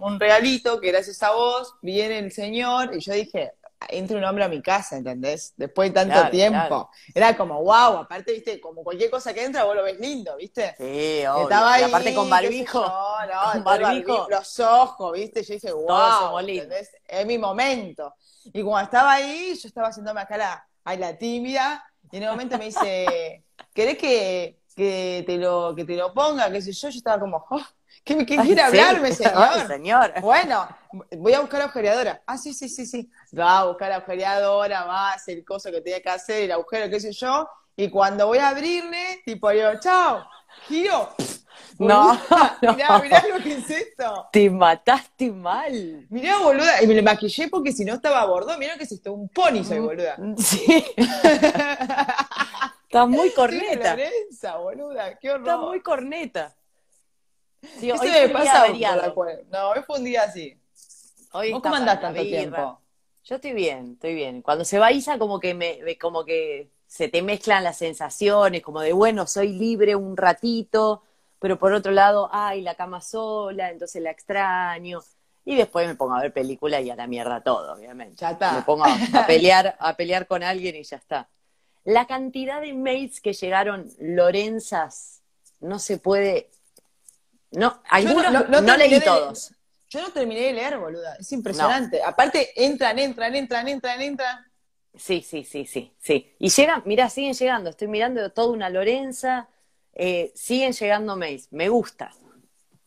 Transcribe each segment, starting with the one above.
un regalito que gracias a vos viene el señor y yo dije, entre un hombre a mi casa, ¿entendés? Después de tanto tiempo. Era como, wow, aparte, viste, como cualquier cosa que entra, vos lo ves lindo, ¿viste? Sí, obvio. Estaba aparte con barbijo. No, no, con barbijo. los ojos, ¿viste? Yo dije, wow, ¿entendés? Es mi momento. Y cuando estaba ahí, yo estaba haciéndome acá la, ahí la tímida, y en un momento me dice, ¿querés que que te lo, que te lo ponga, qué sé yo, yo estaba como, que oh, ¿qué, quiere hablarme, señor? Bueno, voy a buscar la agujereadora. Ah, sí, sí, sí, sí. Va a buscar la agujereadora, hacer el cosa que tenía que hacer, el agujero, qué sé yo. Y cuando voy a abrirle, tipo, yo, chao, giro. No, mirá, mirá lo que es esto. Te mataste mal. Mirá, boluda. Y me lo maquillé porque si no estaba a bordo. Mirá que es esto, un pony soy, mm, boluda. Sí. Está muy corneta. boluda, qué horror. Está muy corneta. Sí, me pasa No, hoy fue un día así. ¿Vos cómo andás tanto tiempo? Yo estoy bien, estoy bien. Cuando se va Isa, como que me, como que se te mezclan las sensaciones, como de bueno, soy libre un ratito, pero por otro lado, ay, la cama sola, entonces la extraño. Y después me pongo a ver película y a la mierda todo, obviamente. Ya está. Me pongo a pelear, a pelear con alguien y ya está. La cantidad de mails que llegaron Lorenzas, no se puede. No, algunos no, leí todos. Yo no terminé de leer, boluda. Es impresionante. Aparte, entran, entran, entran, entran, entran. Sí, sí, sí, sí, sí. Y llegan, mira, siguen llegando. Estoy mirando toda una Lorenza. Eh, siguen llegando mails. Me gusta.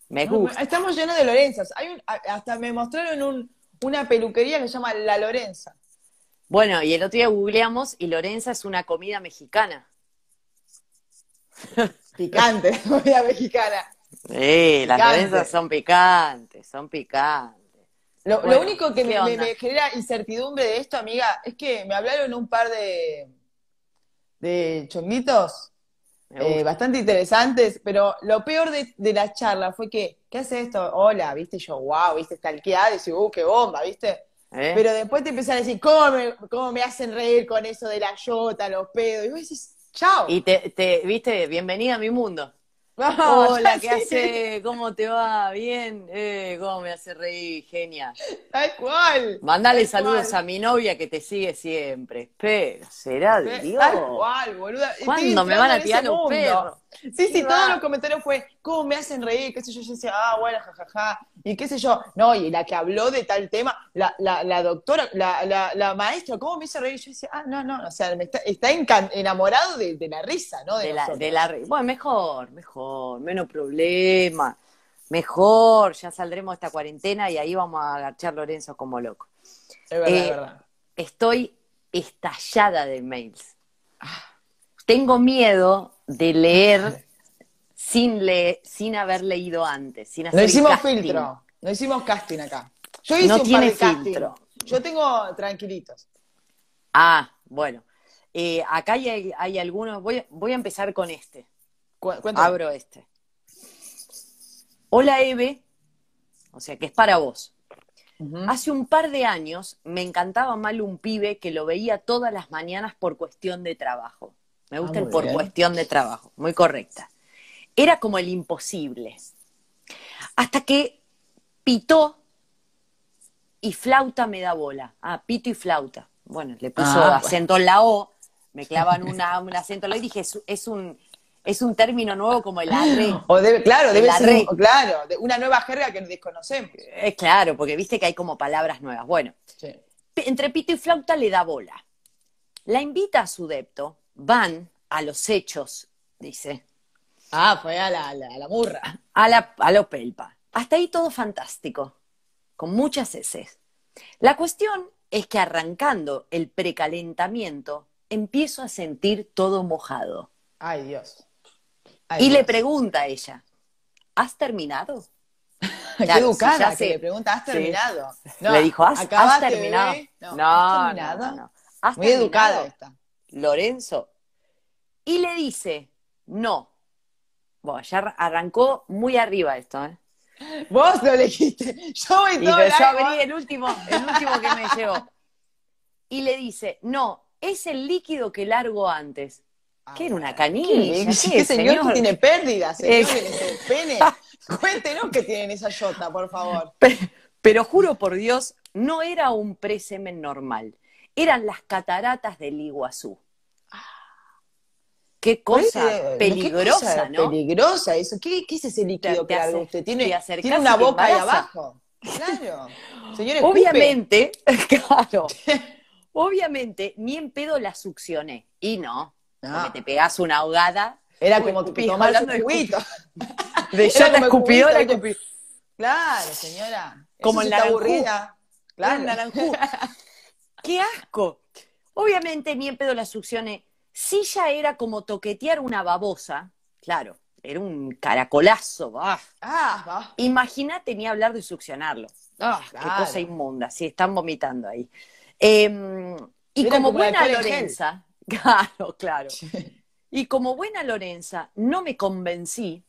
Me gusta. estamos llenos de Lorenzas. Hay hasta me mostraron una peluquería que se llama La Lorenza. Bueno, y el otro día googleamos y Lorenza es una comida mexicana. Picante, comida mexicana. Sí, las Lorenzas son picantes, son picantes. Lo, único que me, genera incertidumbre de esto, amiga, es que me hablaron un par de, de eh, bastante interesantes, pero lo peor de, la charla fue que, ¿qué hace esto? Hola, viste yo, wow, viste, stalkeada, y dice, uh, qué bomba, viste. ¿Eh? Pero después te empiezan a decir, ¿cómo me, ¿cómo me, hacen reír con eso de la yota, los pedos? Y vos decís, chao. Y te, viste, bienvenida a mi mundo. Ah, Hola, ¿qué hace? ¿Cómo te va? ¿Bien? Eh, ¿Cómo me hace reír? Genia. Tal cual. Mandale saludos a mi novia que te sigue siempre. Pero, será Dios. Tal cual, boluda. ¿Cuándo me van a tirar los pedos? Sí, sí, todos los comentarios fue, ¿cómo me hacen reír? ¿Qué sé yo? Yo decía, ah, bueno, jajaja. Ja, ja. Y qué sé yo. No, y la que habló de tal tema, la, la, doctora, la, maestra, ¿cómo me hizo reír? Yo decía, ah, no, no. O sea, está, enamorado de, la risa, ¿no? De, la, risa. Bueno, mejor, mejor, menos problema. Mejor, ya saldremos de esta cuarentena y ahí vamos a agachar Lorenzo como loco. Es verdad, es eh, verdad. Estoy estallada de mails. Ah. Tengo miedo de leer sin, sin haber leído antes. Sin no hicimos filtro, no hicimos casting acá. Yo hice un filtro. Yo tengo tranquilitos. Ah, bueno. Eh, acá hay, algunos. Voy, a empezar con este. Abro este. Hola, Eve. O sea, que es para vos. Hace un par de años me encantaba mal un pibe que lo veía todas las mañanas por cuestión de trabajo. Me ah, gusta por cuestión de trabajo, muy correcta. Era como el imposible. Hasta que pito y flauta me da bola. Ah, pito y flauta. Bueno, le puso ah, acento en la O, me clavan una, un acento en la O y dije, es, un es un término nuevo como el arre. claro, debe ser claro, una nueva jerga que desconocemos. es eh, claro, porque viste que hay como palabras nuevas. Bueno, entre pito y flauta le da bola. La invita a su depto van a los hechos, dice. Ah, fue a la, a la burra. A la, a pelpa. Hasta ahí todo fantástico, con muchas heces. La cuestión es que arrancando el precalentamiento, empiezo a sentir todo mojado. Ay, Dios. y le pregunta a ella, ¿has terminado? Qué educada, le pregunta, ¿has terminado? le dijo, ¿has, terminado? No, no, Muy educada Lorenzo y le dice, no. Bueno, ya arrancó muy arriba esto, ¿eh? Vos lo elegiste. Yo voy todo el abrí el último, el último que me llegó. Y le dice, no, es el líquido que largo antes. Ah, que era una canilla. ¿Qué, ¿Qué este señor, tiene pérdidas? Este es... pene. Cuéntenos que tienen esa yota, por favor. Pero, pero juro por Dios, no era un presemen normal. Eran las cataratas del Iguazú. Qué cosa peligrosa, ¿no? Peligrosa eso. ¿Qué, es ese líquido que hace, usted tiene? Tiene una boca ahí abajo. Claro. Señores, obviamente, claro. obviamente, ni en pedo la succioné. Y no. Que ah. Porque te pegas una ahogada. Era como tú tomar un cubito. De yo la escupidora. Claro, señora. Como en la aburrida. Claro. En Qué asco. Obviamente, ni en pedo la succioné si ya era como toquetear una babosa, claro, era un caracolazo. ¡Ah! ah Imagínate ni hablar de succionarlo. Ah, ¡Qué cosa inmunda! si están vomitando ahí. Em, y como, buena Lorenza, claro, claro. Y como buena Lorenza, no me convencí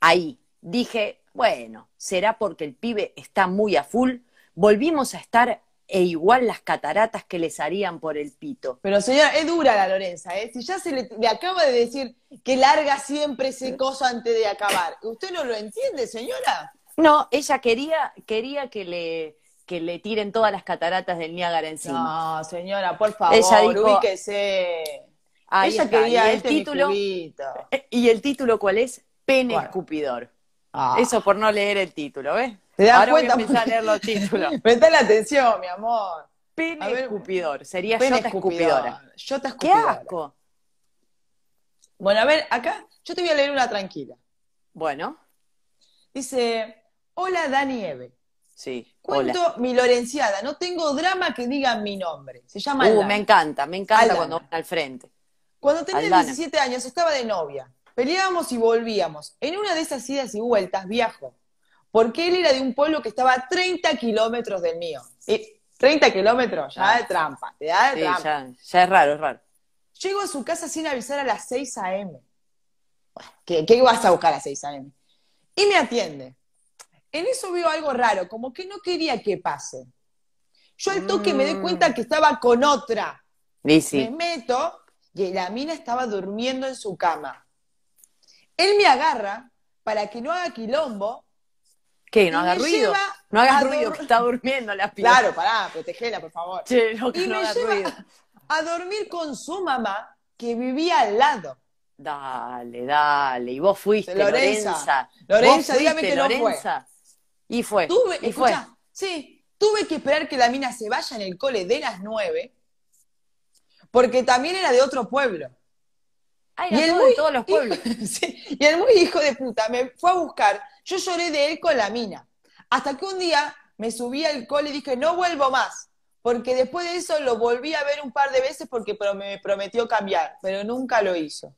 ahí. Dije, bueno, será porque el pibe está muy a full. Volvimos a estar e igual las cataratas que les harían por el pito. Pero señora, es dura la Lorenza, ¿eh? Si ya se le, acaba de decir que larga siempre ese coso antes de acabar, ¿usted no lo entiende, señora? No, ella quería, quería que le que le tiren todas las cataratas del Niágara encima. No, señora, por favor, ella dijo, ubíquese. Ahí ella quería el este título eh, y el título cuál es? Pene escupidor. Ah. Eso por no leer el título, ¿ves? ¿Te das cuenta? Voy a leer los títulos. Presta la atención, mi amor. Pene escupidor. Sería pene escupidora. Yota escupidora. ¡Qué asco! Bueno, a ver, acá yo te voy a leer una tranquila. Bueno. Dice, hola Dani Sí. Cuento mi Lorenciada. No tengo drama que diga mi nombre. Se llama uh, Me encanta, me encanta cuando van al frente. Cuando tenía 17 años estaba de novia. Peleábamos y volvíamos. En una de esas idas y vueltas viajo porque él era de un pueblo que estaba a 30 kilómetros del mío. Y 30 kilómetros, ya de ah. trampa, te da de trampa. Ya, es raro, es raro. Llego a su casa sin avisar a las 6 a.m. ¿Qué, ¿Qué vas a buscar a las 6 a.m.? Y me atiende. En eso veo algo raro, como que no quería que pase. Yo al toque me doy mm. cuenta que estaba con otra. Y Me meto y la mina estaba durmiendo en su cama. Él me agarra para que no haga quilombo no ruido. No hagas ruido, que está durmiendo la Claro, pará, protegela, por favor. y me lleva a dormir con su mamá, que vivía al lado. Dale, dale. Y vos fuiste, Lorenza. Lorenza, Lorenza dígame que Lorenza? no Y fue. Tuve, y fue. Sí, tuve que esperar que la mina se vaya en el cole de las nueve, porque también era de otro pueblo. Ah, y el muy, de todos los pueblos. y el muy hijo de puta me fue a buscar yo lloré de él con la mina. Hasta que un día me subí al cole y dije, no vuelvo más. Porque después de eso lo volví a ver un par de veces porque me prometió cambiar, pero nunca lo hizo.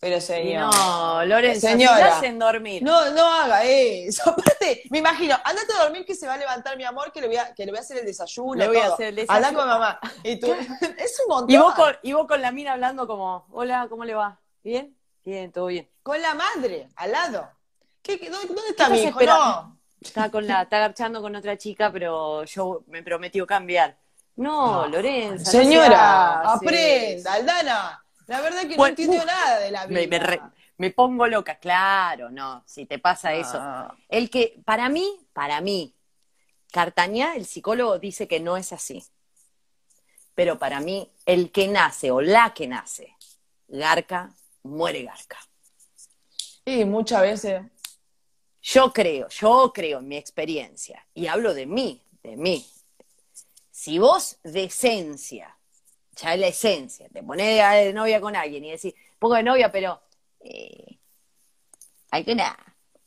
Pero señor. No, Lorenzo, señora, en dormir. No, no haga eso. Aparte, me imagino, andate a dormir que se va a levantar mi amor, que le voy a, que le voy a hacer el desayuno. Le voy a hacer el desayuno. Andá con mamá. Y tú, es un montón. y vos con la mina hablando como, hola, ¿cómo le va? ¿Bien? Bien, todo bien. Con la madre, al lado dónde, está mi hijo? No. Está, con la, está garchando con otra chica, pero yo me prometió cambiar. No, ah. Lorenza. Señora, eh. aprenda, Aldana. La verdad es que no entiendo uh, nada de la vida. Me, pongo loca, claro, no, si te pasa ah. eso. El que, para mí, para mí, Cartañá, el psicólogo, dice que no es así. Pero para mí, el que nace o la que nace, garca, muere garca. Y muchas veces. Yo creo, yo creo en mi experiencia, y hablo de mí, de mí. Si vos de esencia, ya es la esencia, te pones de novia con alguien y decís, pongo de novia, pero eh, hay que nada.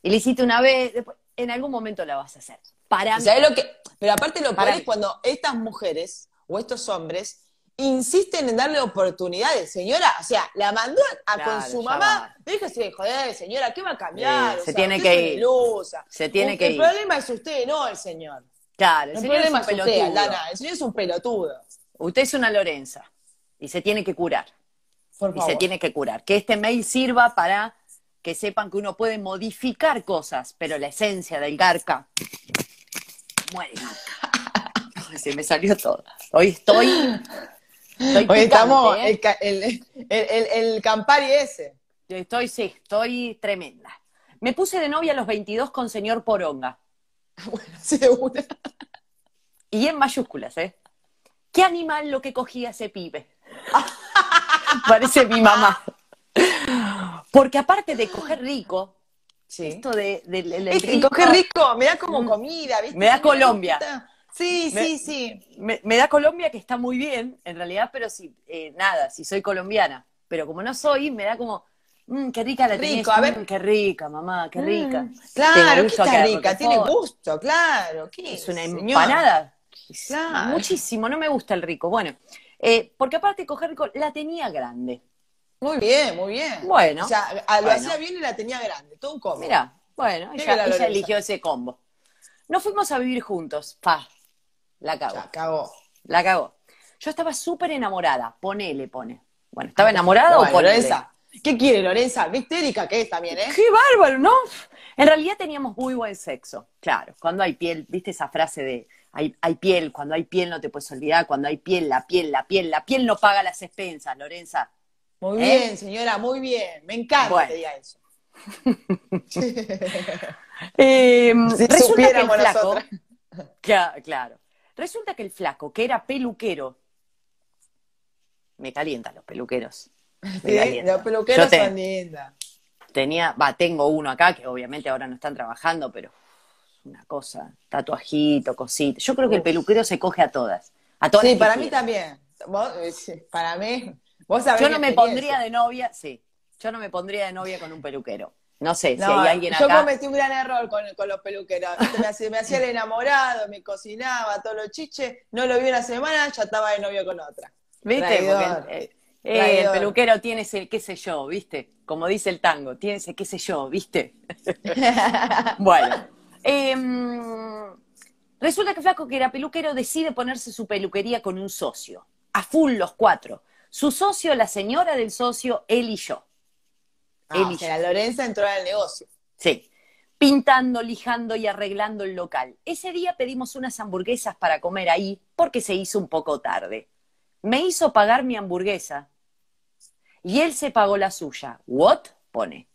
Y le hiciste una vez, en algún momento la vas a hacer. Para mí. Lo que, pero aparte lo que es cuando estas mujeres o estos hombres insisten en darle oportunidades, señora. O sea, la mandó a con su mamá. Le de joder, señora, ¿qué va a cambiar? se, tiene que ir. se tiene que el problema es usted, no el señor. Claro, el, señor es, un El señor es un pelotudo. Usted es una Lorenza y se tiene que curar. Y se tiene que curar. Que este mail sirva para que sepan que uno puede modificar cosas, pero la esencia del garca muere. Se me salió todo. Hoy estoy Hoy estamos, ¿eh? el, Campari ese. Yo estoy, sí, estoy tremenda. Me puse de novia a los 22 con señor Poronga. Bueno, Y en mayúsculas, ¿eh? ¿Qué animal lo que cogía ese pibe? Parece mi mamá. Porque aparte de coger rico, esto de, y coger rico, me da como mm. comida, ¿viste? Me da Colombia. Sí, sí, sí. Me, da Colombia que está muy bien, en realidad, pero si, eh, nada, si soy colombiana. Pero como no soy, me da como, mm, qué rica la Rico, a ver. Mm, qué rica, mamá, qué mm, rica. claro, ¿qué rica, tiene gusto, claro. ¿Qué es una empanada. Muchísimo, no me gusta el rico. Bueno, eh, porque aparte coger rico, la tenía grande. Muy bien, muy bien. Bueno. O sea, lo hacía bien y la tenía grande, todo un combo. Mira, bueno, ella, eligió ese combo. Nos fuimos a vivir juntos, pa, la cagó. La cagó. La cagó. Yo estaba súper enamorada. Ponele, pone. Bueno, ¿estaba ah, pues, enamorada o ponele? Lorenza. ¿Qué quiere Lorenza? Vistérica que es también, ¿eh? ¡Qué bárbaro, ¿no? En realidad teníamos muy buen sexo, claro. Cuando hay piel, viste esa frase de hay, piel, cuando hay piel no te puedes olvidar, cuando hay piel, la piel, la piel, la piel no paga las expensas, Lorenza. Muy ¿Eh? bien, señora, muy bien. Me encanta diga eso. eh, claro, Resulta que el flaco, que era peluquero, me calientan los peluqueros. los peluqueros Tenía, va, tengo uno acá que obviamente ahora no están trabajando, pero una cosa, tatuajito, cosita. Yo creo que el peluquero se coge a todas. A todas sí, para mí también. Eh, para mí, vos sabés Yo no me pondría de novia, sí. Yo no me pondría de novia con un peluquero. No sé si hay alguien yo Yo cometí un gran error con, los peluqueros. Me hacía, el enamorado, me cocinaba, todos los chiches. No lo vi una semana, ya estaba de novio con otra. ¿Viste? el eh, peluquero tiene ese qué sé yo, ¿viste? Como dice el tango, tiene ese qué sé yo, ¿viste? bueno. Em, resulta que Flaco, que era peluquero, decide ponerse su peluquería con un socio. A full los cuatro. Su socio, la señora del socio, él y yo. Ah, la Lorenza entró al negocio. Sí. Pintando, lijando y arreglando el local. Ese día pedimos unas hamburguesas para comer ahí porque se hizo un poco tarde. Me hizo pagar mi hamburguesa y él se pagó la suya. ¿What? pone.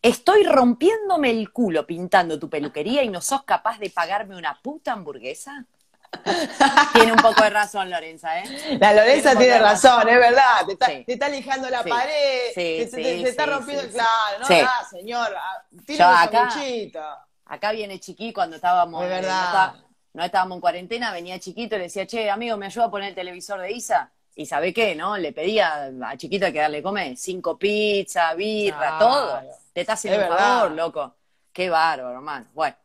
Estoy rompiéndome el culo pintando tu peluquería y no sos capaz de pagarme una puta hamburguesa tiene un poco de razón, Lorenza, ¿eh? La Lorenza tiene, razón, es verdad. Te está, lijando la pared, te, está rompiendo el claro, ¿no? Ah, señor, tiene acá, acá viene Chiqui cuando estábamos. No, estábamos en cuarentena, venía Chiquito y le decía, che, amigo, ¿me ayuda a poner el televisor de Isa? Y ¿sabe qué, no? Le pedía a Chiquito que darle comer cinco pizzas, birra, todo. Te está haciendo favor, loco. Qué bárbaro, man Bueno.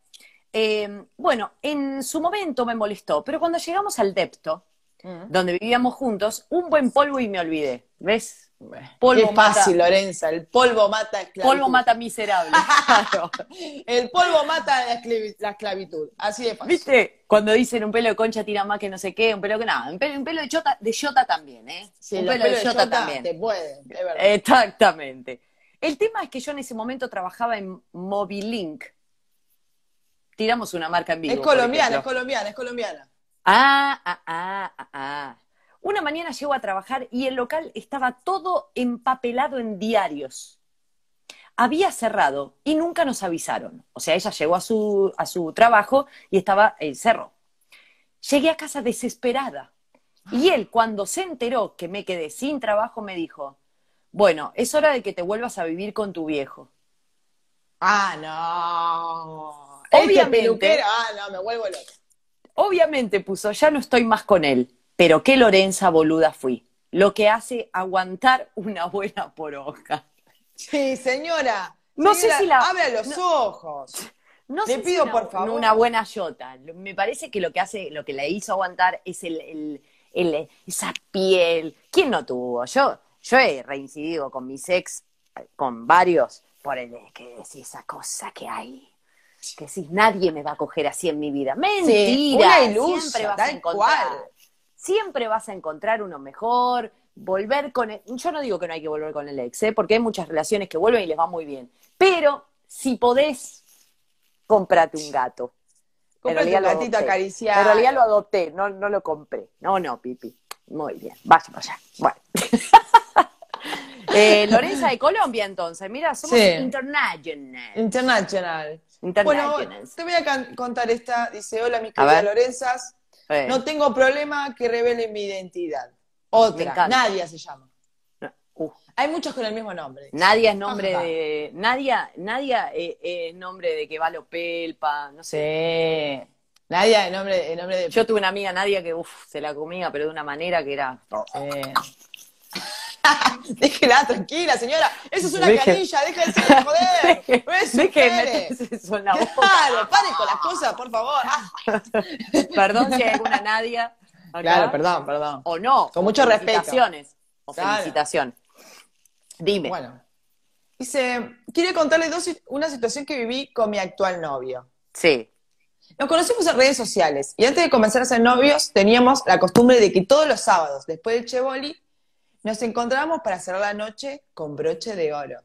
Em, bueno, en su momento me molestó, pero cuando llegamos al Depto, mm. donde vivíamos juntos, un buen polvo y me olvidé. ¿Ves? Polvo fácil, Lorenza. El polvo mata esclavitud. Polvo mata miserable. El polvo mata la esclavitud. Así de fácil. ¿Viste? Cuando dicen un pelo de concha tira más que no sé qué, un pelo que nada. Un pelo, de, chota, de yota también, ¿eh? un pelo de yota, también. Exactamente. El tema es que yo en ese momento trabajaba en Mobilink tiramos una marca en vivo. Es colombiana, es colombiana, es colombiana. Ah, ah, ah, ah, ah, Una mañana llego a trabajar y el local estaba todo empapelado en diarios. Había cerrado y nunca nos avisaron. O sea, ella llegó a su, a su trabajo y estaba en cerro. Llegué a casa desesperada. Y él, cuando se enteró que me quedé sin trabajo, me dijo, bueno, es hora de que te vuelvas a vivir con tu viejo. Ah, no. Obviamente. Ah, Obviamente puso, ya no estoy más con él, pero qué Lorenza boluda fui. Lo que hace aguantar una buena poroja. Sí, señora. No sé si la. los ojos. No Le pido, por favor. Una buena yota. Me parece que lo que hace, lo que la hizo aguantar es el, esa piel. ¿Quién no tuvo? Yo, yo he reincidido con mis ex, con varios, por el que esa cosa que hay que decís, nadie me va a coger así en mi vida. Mentira, siempre vas a encontrar. Siempre vas a encontrar uno mejor, volver con yo no digo que no hay que volver con el ex, ¿eh? porque hay muchas relaciones que vuelven y les va muy bien, pero si podés, cómprate un gato. un gatito acariciado. En realidad lo adopté, no, no lo compré. No, no, Pipi. Muy bien, vaya, allá Bueno. Eh, Lorenza de Colombia, entonces. Mira, somos international. International bueno, te voy a contar esta. Dice, hola mi querida Lorenzas. No tengo problema que revelen mi identidad. Otra, Nadia se llama. Uh. Hay muchos con el mismo nombre. Nadia es nombre de. Nadia, Nadia es, eh, eh, nombre de que va Pelpa, no sé. Nadia es nombre, el nombre de. Yo tuve una amiga Nadia que se la comía, pero de una manera que era. Oh. Déjela tranquila, señora. Eso es una canilla, Deja de joder. Deje, de eso en la boca. con las cosas, por favor. Ah. perdón si hay alguna Nadia. Claro, perdón, perdón. O no. Con o mucho felicitaciones. O Dime. Bueno. Dice, quiere contarle dos, una situación que viví con mi actual novio. Sí. Nos conocimos en redes sociales y antes de comenzar a ser novios teníamos la costumbre de que todos los sábados, después del Chevoli, nos encontrábamos para cerrar la noche con broche de oro.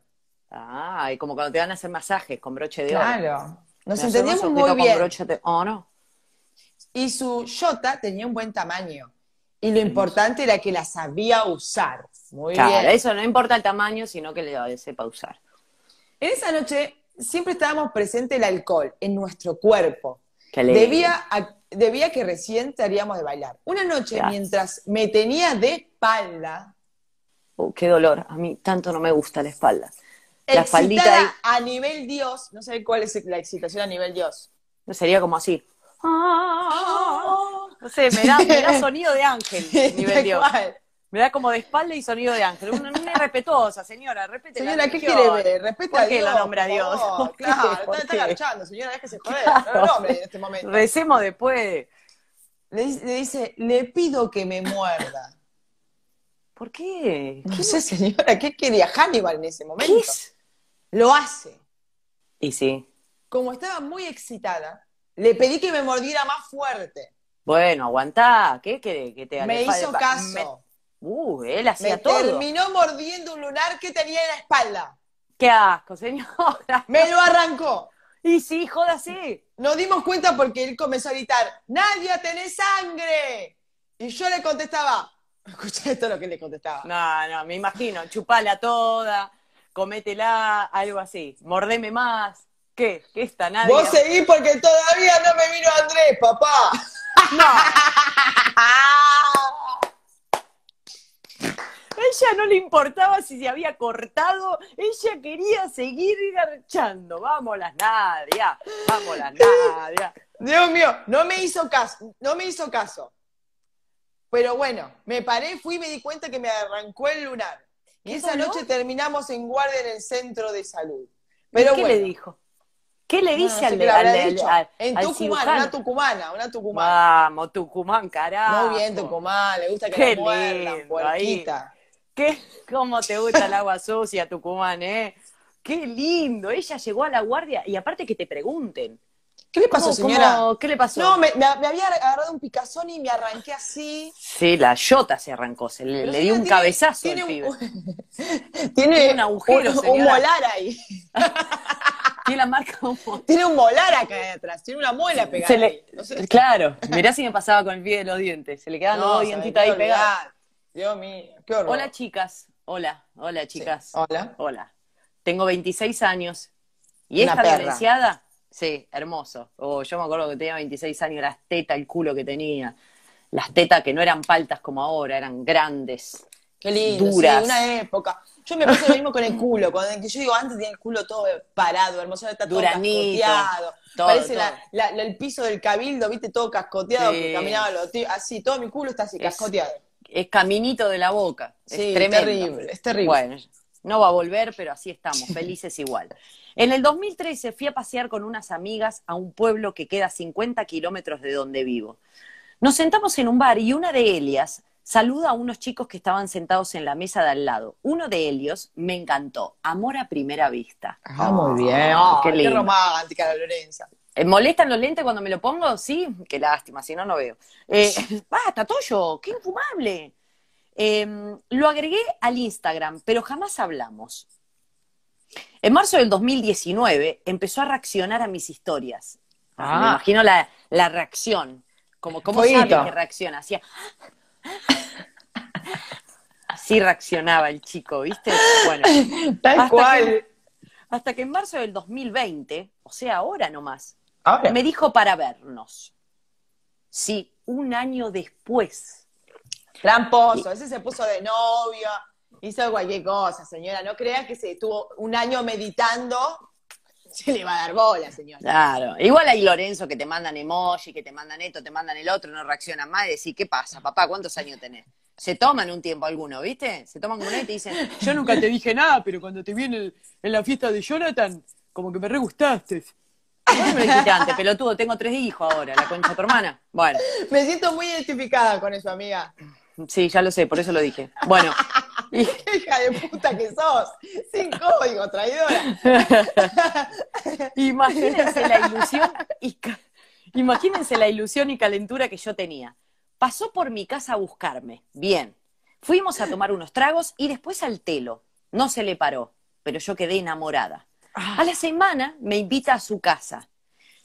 Ah, y como cuando te van a hacer masajes con broche de oro. Claro. Nos entendíamos muy bien. Con broche de oro. Y su yota tenía un buen tamaño. Y lo importante era que la sabía usar. Muy claro, eso no importa el tamaño, sino que la sepa usar. En esa noche siempre estábamos presente el alcohol en nuestro cuerpo. Debía, debía que recién haríamos de bailar. Una noche, mientras me tenía de espalda, Oh, qué dolor, a mí tanto no me gusta la espalda. La espaldita ahí, a nivel Dios, no sé cuál es la excitación a nivel Dios. Sería como así. Ah. No sé, me da, sonido de ángel, a nivel Dios. Me da como de espalda y sonido de ángel. Una, una irrespetuosa, señora, respete Señora, ¿qué quiere ver? ¿Por qué nombra Dios? claro, está, agachando, señora, déjese joder. Claro. No lo nombre en este momento. Recemos después. le dice, le pido que me muerda. ¿Por qué? No sé, señora, ¿qué quería Hannibal en ese momento? Lo hace. Y sí. Como estaba muy excitada, le pedí que me mordiera más fuerte. Bueno, aguantá, ¿qué querés que te Me hizo caso. Uh, él hacía me todo. terminó mordiendo un lunar que tenía en la espalda. Qué asco, señora. Me lo arrancó. Y sí, joda, sí. Nos dimos cuenta porque él comenzó a gritar, Nadia, tenés sangre. Y yo le contestaba, Escucha esto lo que le contestaba. No, no, me imagino, chupala toda, cométela, algo así, mordeme más. ¿Qué? ¿Qué está? Nadie. Vos seguís porque todavía no me vino Andrés, papá. No. ella no le importaba si se había cortado, ella quería seguir garchando. Vamos las Nadia, vamos las Nadia. Dios mío, no me hizo caso, no me hizo caso. Pero bueno, me paré, fui y me di cuenta que me arrancó el lunar. Y esa noche terminamos en guardia en el centro de salud. Pero ¿Y ¿Qué le dijo? ¿Qué le dice al, al, En Tucumán, una tucumana, una tucumana. Vamos, Tucumán, carajo. Muy bien, Tucumán, le gusta que la ¿Qué? ¿Cómo te gusta el agua sucia, Tucumán, eh? Qué lindo, ella llegó a la guardia y aparte que te pregunten. ¿Qué le pasó, señora? ¿Qué le pasó? No, me, había agarrado un picazón y me arranqué así. Sí, la yota se arrancó, se le, dio un cabezazo tiene pibe. tiene, un agujero, un, un molar ahí. tiene la marca un Tiene un molar acá detrás, tiene una muela pegada. Claro, mirá si me pasaba con el pie de los dientes, se le quedaban los dos dientitos ahí pegados. Dios mío, qué horror. Hola, chicas. Hola, hola, chicas. Hola. Hola. Tengo 26 años. Y una esta perra. Sí, hermoso. Oh, yo me acuerdo que tenía 26 años, las tetas, el culo que tenía. Las tetas que no eran paltas como ahora, eran grandes. Qué lindo, duras. Sí, una época. Yo me puse lo mismo con el culo. Cuando yo digo, antes tenía el culo todo parado, hermoso, está todo cascoteado. Todo, Parece el piso del cabildo, viste, todo cascoteado, caminaba así, todo mi culo está así, cascoteado. Es, caminito de la boca. Es terrible, es terrible. Bueno, no va a volver, pero así estamos, felices igual. En el 2013 fui a pasear con unas amigas a un pueblo que queda a 50 kilómetros de donde vivo. Nos sentamos en un bar y una de ellas saluda a unos chicos que estaban sentados en la mesa de al lado. Uno de ellos me encantó, Amor a primera vista. Ah, muy ah, bien. qué, romántica la Lorenza. Eh, ¿Molestan los lentes cuando me lo pongo? Sí, qué lástima, si no, no veo. Eh, ¡Basta, Toyo! ¡Qué infumable! Em, lo agregué al Instagram, pero jamás hablamos. En marzo del 2019 empezó a reaccionar a mis historias. Ah, me ah. imagino la, reacción. Como, ¿Cómo sabe que reacciona? Así reaccionaba el chico, ¿viste? Bueno, Tal hasta cual. Que, hasta que en marzo del 2020, o sea, ahora nomás, me dijo para vernos. Sí, un año después. Tramposo, ese se puso de novia hizo cualquier cosa, señora. No creas que se estuvo un año meditando, se le va a dar bola, señora. Claro. Igual hay Lorenzo que te mandan emoji, que te mandan esto, te mandan el otro, no reaccionan más y decís, ¿qué pasa, papá? ¿Cuántos años tenés? Se toman un tiempo alguno, ¿viste? Se toman con y te dicen, yo nunca te dije nada, pero cuando te vi en, la fiesta de Jonathan, como que me re gustaste. No me antes, pelotudo, tengo tres hijos ahora, la concha tu hermana. Bueno. Me siento muy identificada con eso, amiga. Sí, ya lo sé, por eso lo dije. Bueno, ¡Qué hija de puta que sos! Sin código, traidora. imagínense la ilusión y calentura que yo tenía. Pasó por mi casa a buscarme. Bien. Fuimos a tomar unos tragos y después al telo. No se le paró, pero yo quedé enamorada. Ah. A la semana me invita a su casa.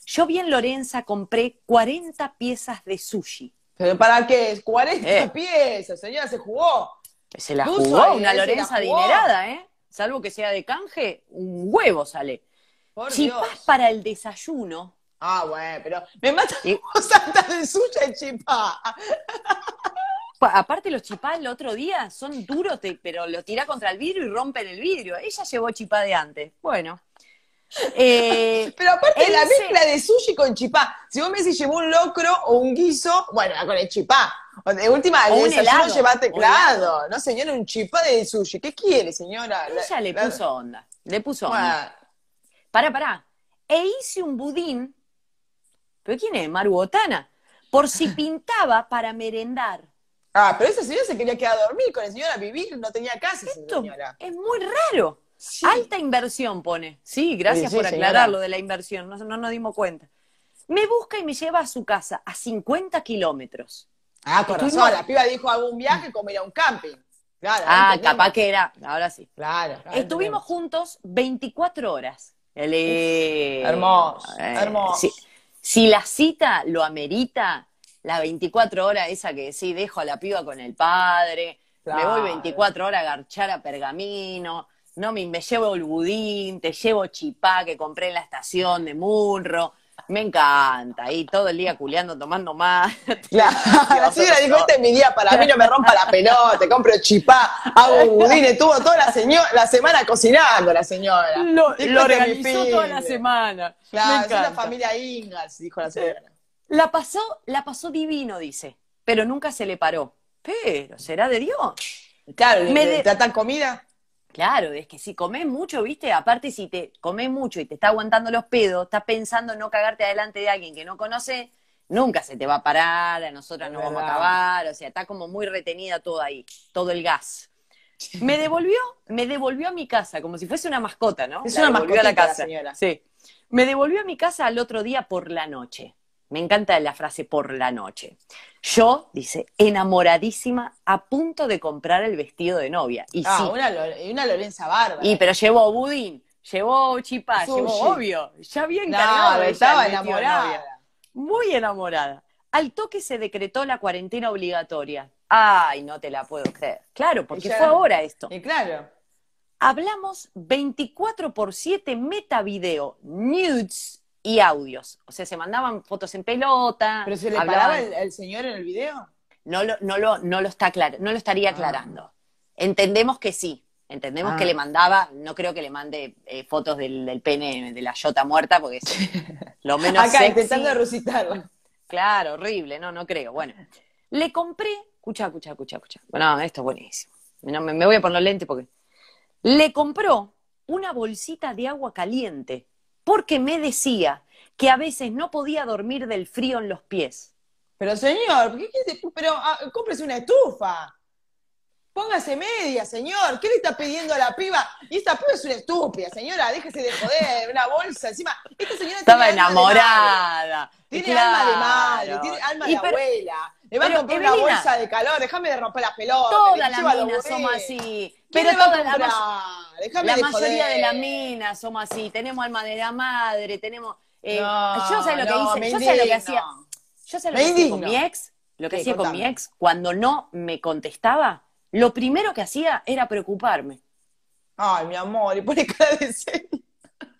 Yo vi en Lorenza compré 40 piezas de sushi. para qué? 40 eh. piezas, señora, se jugó. Se la jugó una Lorenza adinerada, ¿eh? Salvo que sea de canje, un huevo sale. chipás para el desayuno. Ah, bueno, pero me mata ¿Y? de suya el chipá. Aparte los chipás el otro día son duros, pero lo tira contra el vidrio y rompen el vidrio. Ella llevó chipá de antes. Bueno. Eh, pero aparte la mezcla de sushi con chipá. Si vos me decís llevó un locro o un guiso, bueno, con el chipá en última, o el señor no señora, un chipa de sushi. ¿Qué quiere, señora? Ella le puso onda, le puso onda. Pará, pará. E hice un budín, ¿pero quién es? Maru Por si pintaba para merendar. Ah, pero esa señora se quería quedar a dormir con la señora, vivir, no tenía casa. Esto es muy raro. Alta inversión pone. Sí, gracias por aclarar lo de la inversión, no, no nos dimos cuenta. Me busca y me lleva a su casa, a 50 kilómetros. Ah, con razón, la piba dijo algún viaje como ir a un camping. Claro, ah, capaz que era, ahora sí. Claro. Estuvimos juntos 24 horas. Eh, hermoso, eh, hermoso. Si, la cita lo amerita, la 24 horas esa que sí, dejo a la piba con el padre, me voy 24 horas a garchar a pergamino, no me, me llevo el budín, te llevo chipá que compré en la estación de Murro me encanta, ahí todo el día culeando, tomando más. La, la señora dijo, este es mi día para mí, no me rompa la pelota, compro chipá, hago budín, estuvo toda la, señora, la semana cocinando la señora. Lo, este organizó toda la semana. es familia Ingalls, dijo la señora. La pasó, la pasó divino, dice, pero nunca se le paró. Pero, ¿será de Dios? Claro, ¿me tratan comida? Claro, es que si comes mucho, viste, aparte si te comes mucho y te está aguantando los pedos, estás pensando no cagarte adelante de alguien que no conoce, nunca se te va a parar, a nosotras no vamos a acabar, o sea, está como muy retenida todo ahí, todo el gas. Me devolvió, me devolvió a mi casa, como si fuese una mascota, ¿no? Es una mascota a la casa, señora. Sí. Me devolvió a mi casa al otro día por la noche. Me encanta la frase por la noche. Yo, dice, enamoradísima, a punto de comprar el vestido de novia. Y ah, una, una Lorenza Bárbara. Y pero llevó budín, llevó chipá, llevó obvio. Ya bien encargado. No, estaba enamorada. Muy enamorada. Al toque se decretó la cuarentena obligatoria. Ay, no te la puedo creer. Claro, porque fue ahora esto. Y claro. Hablamos 24 por 7 metavideo, nudes, y audios. O sea, se mandaban fotos en pelota. ¿Pero se le el, señor en el video? No lo, no lo, no está no lo estaría ah. aclarando. Entendemos que sí. Entendemos que ah. le mandaba, no creo que le mande eh, fotos del, pene de la yota muerta, porque lo menos. Acá, intentando resucitarlo. Claro, horrible, no, no creo. Bueno, le compré, escucha, escucha, escucha, escucha. Bueno, esto es buenísimo. me, me voy a poner lente porque. Le compró una bolsita de agua caliente porque me decía que a veces no podía dormir del frío en los pies. Pero señor, ¿qué, qué, pero ah, cómprese una estufa. Póngase media, señor. ¿Qué le está pidiendo a la piba? Y esta piba es una estúpida, señora. Déjese de joder, una bolsa. Encima, esta señora Estaba enamorada. Tiene alma de madre, tiene alma de abuela. Le va a comprar una bolsa de calor, déjame de romper las pelotas. Todas las minas somos así. Pero todas las la, la mayoría de las minas somos así. Tenemos alma de la madre, tenemos. Eh, yo sé lo que hice, yo sé lo que hacía. Yo sé lo que hacía con mi ex, lo que hacía con mi ex, cuando no me contestaba, lo primero que hacía era preocuparme. Ay, mi amor, y pone cara de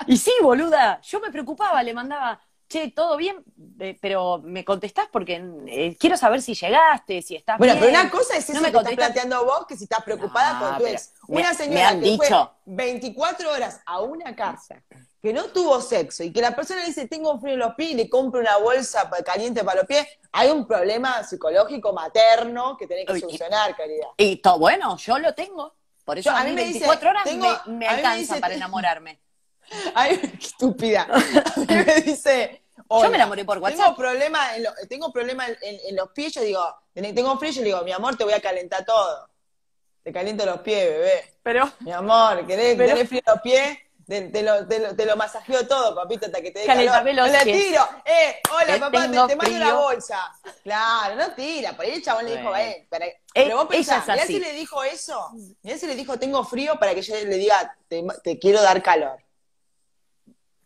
Y sí, boluda, yo me preocupaba, le mandaba, che, todo bien, eh, pero me contestás porque eh, quiero saber si llegaste, si estás bueno, Bueno, pero una cosa es eso me que planteando vos, que si estás preocupada con tu ex. Una señora que dicho. fue 24 horas a una casa, que no tuvo sexo, y que la persona dice, tengo frío en los pies, y le compro una bolsa caliente para los pies, hay un problema psicológico materno que tenés que solucionar, y, Y todo bueno, yo lo tengo. Por eso a, mí, 24 me dice, horas me, alcanza para enamorarme. Ay, qué estúpida. me dice. Yo me enamoré por WhatsApp. Tengo problema en, tengo en, los pies, yo digo, tengo frío, yo le digo, mi amor, te voy a calentar todo. Te caliento los pies, bebé. Pero. Mi amor, ¿querés, pero, ¿tenés frío los pies? Te, te, lo, te, lo, masajeo todo, papito, hasta que te dé calor. Los tiro. Eh, hola, eh, papá, te, mando una bolsa. Claro, no tira. Por ahí el chabón le dijo, eh, eh, pero vos pensás, mirá si le dijo eso. Mirá si le dijo, tengo frío, para que yo le diga, te, quiero dar calor.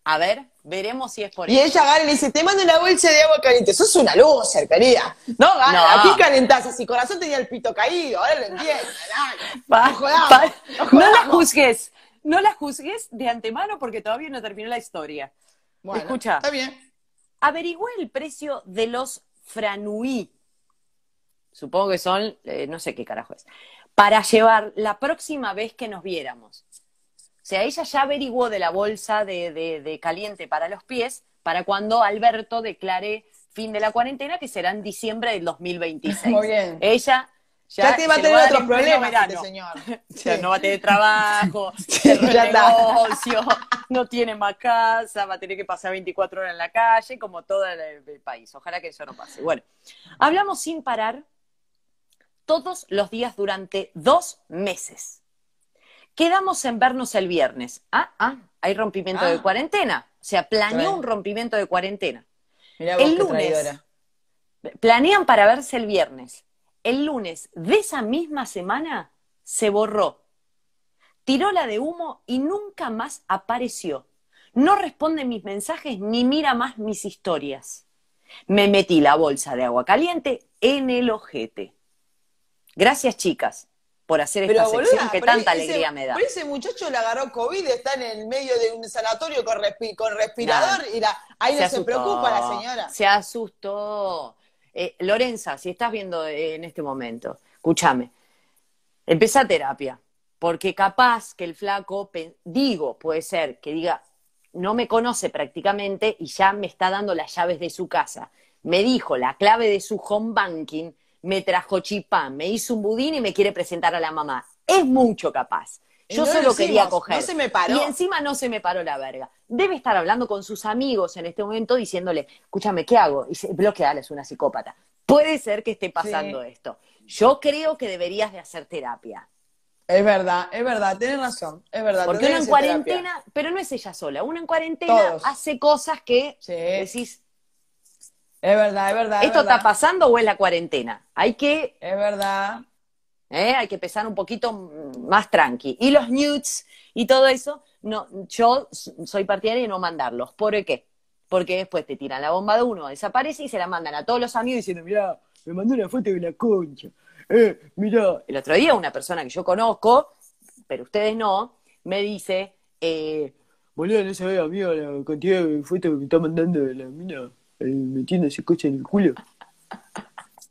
A ver, veremos si es por y eso. Y ella gana y le dice, te mando una bolsa de agua caliente. es una luz, querida. No, gana, aquí calentás. Si corazón tenía el pito caído, ahora lo entiendo. no, la juzgues, no la juzgues de antemano porque todavía no terminó la historia. Bueno, Escucha. Está bien. Averigüé el precio de los franui. Supongo que son, eh, no sé qué carajo es. Para llevar la próxima vez que nos viéramos sea, ella ya averiguó de la bolsa de, caliente para los pies para cuando Alberto declare fin de la cuarentena, que será en diciembre del 2026. Muy bien. Ella ya, ya te va a tener otros problemas, este señor. no va a tener trabajo, no tiene más casa, va a tener que pasar 24 horas en la calle, como todo el país. Ojalá que eso no pase. Bueno, hablamos sin parar todos los días durante dos meses. Quedamos en vernos el viernes. Ah, ah, ah. hay rompimiento de ah. cuarentena. O sea, planeó un rompimiento de cuarentena. el lunes. Planean para verse el viernes. El lunes de esa misma semana se borró. Tiró la de humo y nunca más apareció. No responde mis mensajes ni mira más mis historias. Me metí la bolsa de agua caliente en el ojete. Gracias, chicas por hacer esta sección que tanta alegría me da. Pero ese muchacho le agarró COVID, está en el medio de un sanatorio con, respirador y la, ahí no se preocupa la señora. Se asustó. Eh, Lorenza, si estás viendo eh, en este momento, escúchame, empieza terapia, porque capaz que el flaco, digo, puede ser que diga, no me conoce prácticamente y ya me está dando las llaves de su casa. Me dijo la clave de su home banking me trajo chipán, me hizo un budín y me quiere presentar a la mamá. Es mucho capaz. Yo solo quería coger. No se me paró. Y encima no se me paró la verga. Debe estar hablando con sus amigos en este momento diciéndole, escúchame, ¿qué hago? Y bloqueala, es una psicópata. Puede ser que esté pasando esto. Yo creo que deberías de hacer terapia. Es verdad, es verdad, tienes razón, es verdad. Porque una en cuarentena, pero no es ella sola, Una en cuarentena hace cosas que decís, es verdad, es verdad. ¿Esto está pasando o es la cuarentena? Hay que. Es verdad. ¿eh? Hay que pesar un poquito más tranqui. Y los nudes y todo eso, no, yo soy partidaria de no mandarlos. ¿Por qué? Porque después te tiran la bomba de uno, desaparece y se la mandan a todos los amigos diciendo, mirá, me mandó una foto de la concha. Eh, mirá. El otro día una persona que yo conozco, pero ustedes no, me dice, eh, boludo, no ve, amigo, la cantidad de fotos que me está mandando de la mina metiendo ese coche en el culo.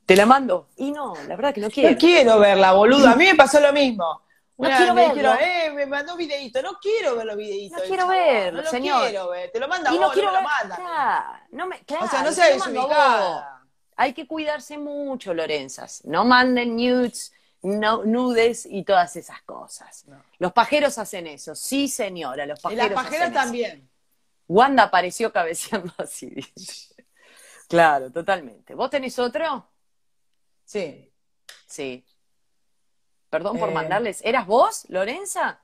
Te la mando. Y no, la verdad que no quiero. No quiero verla, boludo. A mí me pasó lo mismo. No quiero verlo. eh, me mandó videito. No quiero ver los videitos. No quiero ver, no lo quiero ver. Te lo manda y vos, no, quiero no me lo manda. o sea, no sea desubicada. Hay que cuidarse mucho, Lorenzas. No manden nudes, no, nudes y todas esas cosas. Los pajeros hacen eso. Sí, señora, los pajeros. Y las pajeras también. Wanda apareció cabeceando así. Claro, totalmente. ¿Vos tenés otro? Sí. Sí. Perdón por eh. mandarles. ¿Eras vos, Lorenza?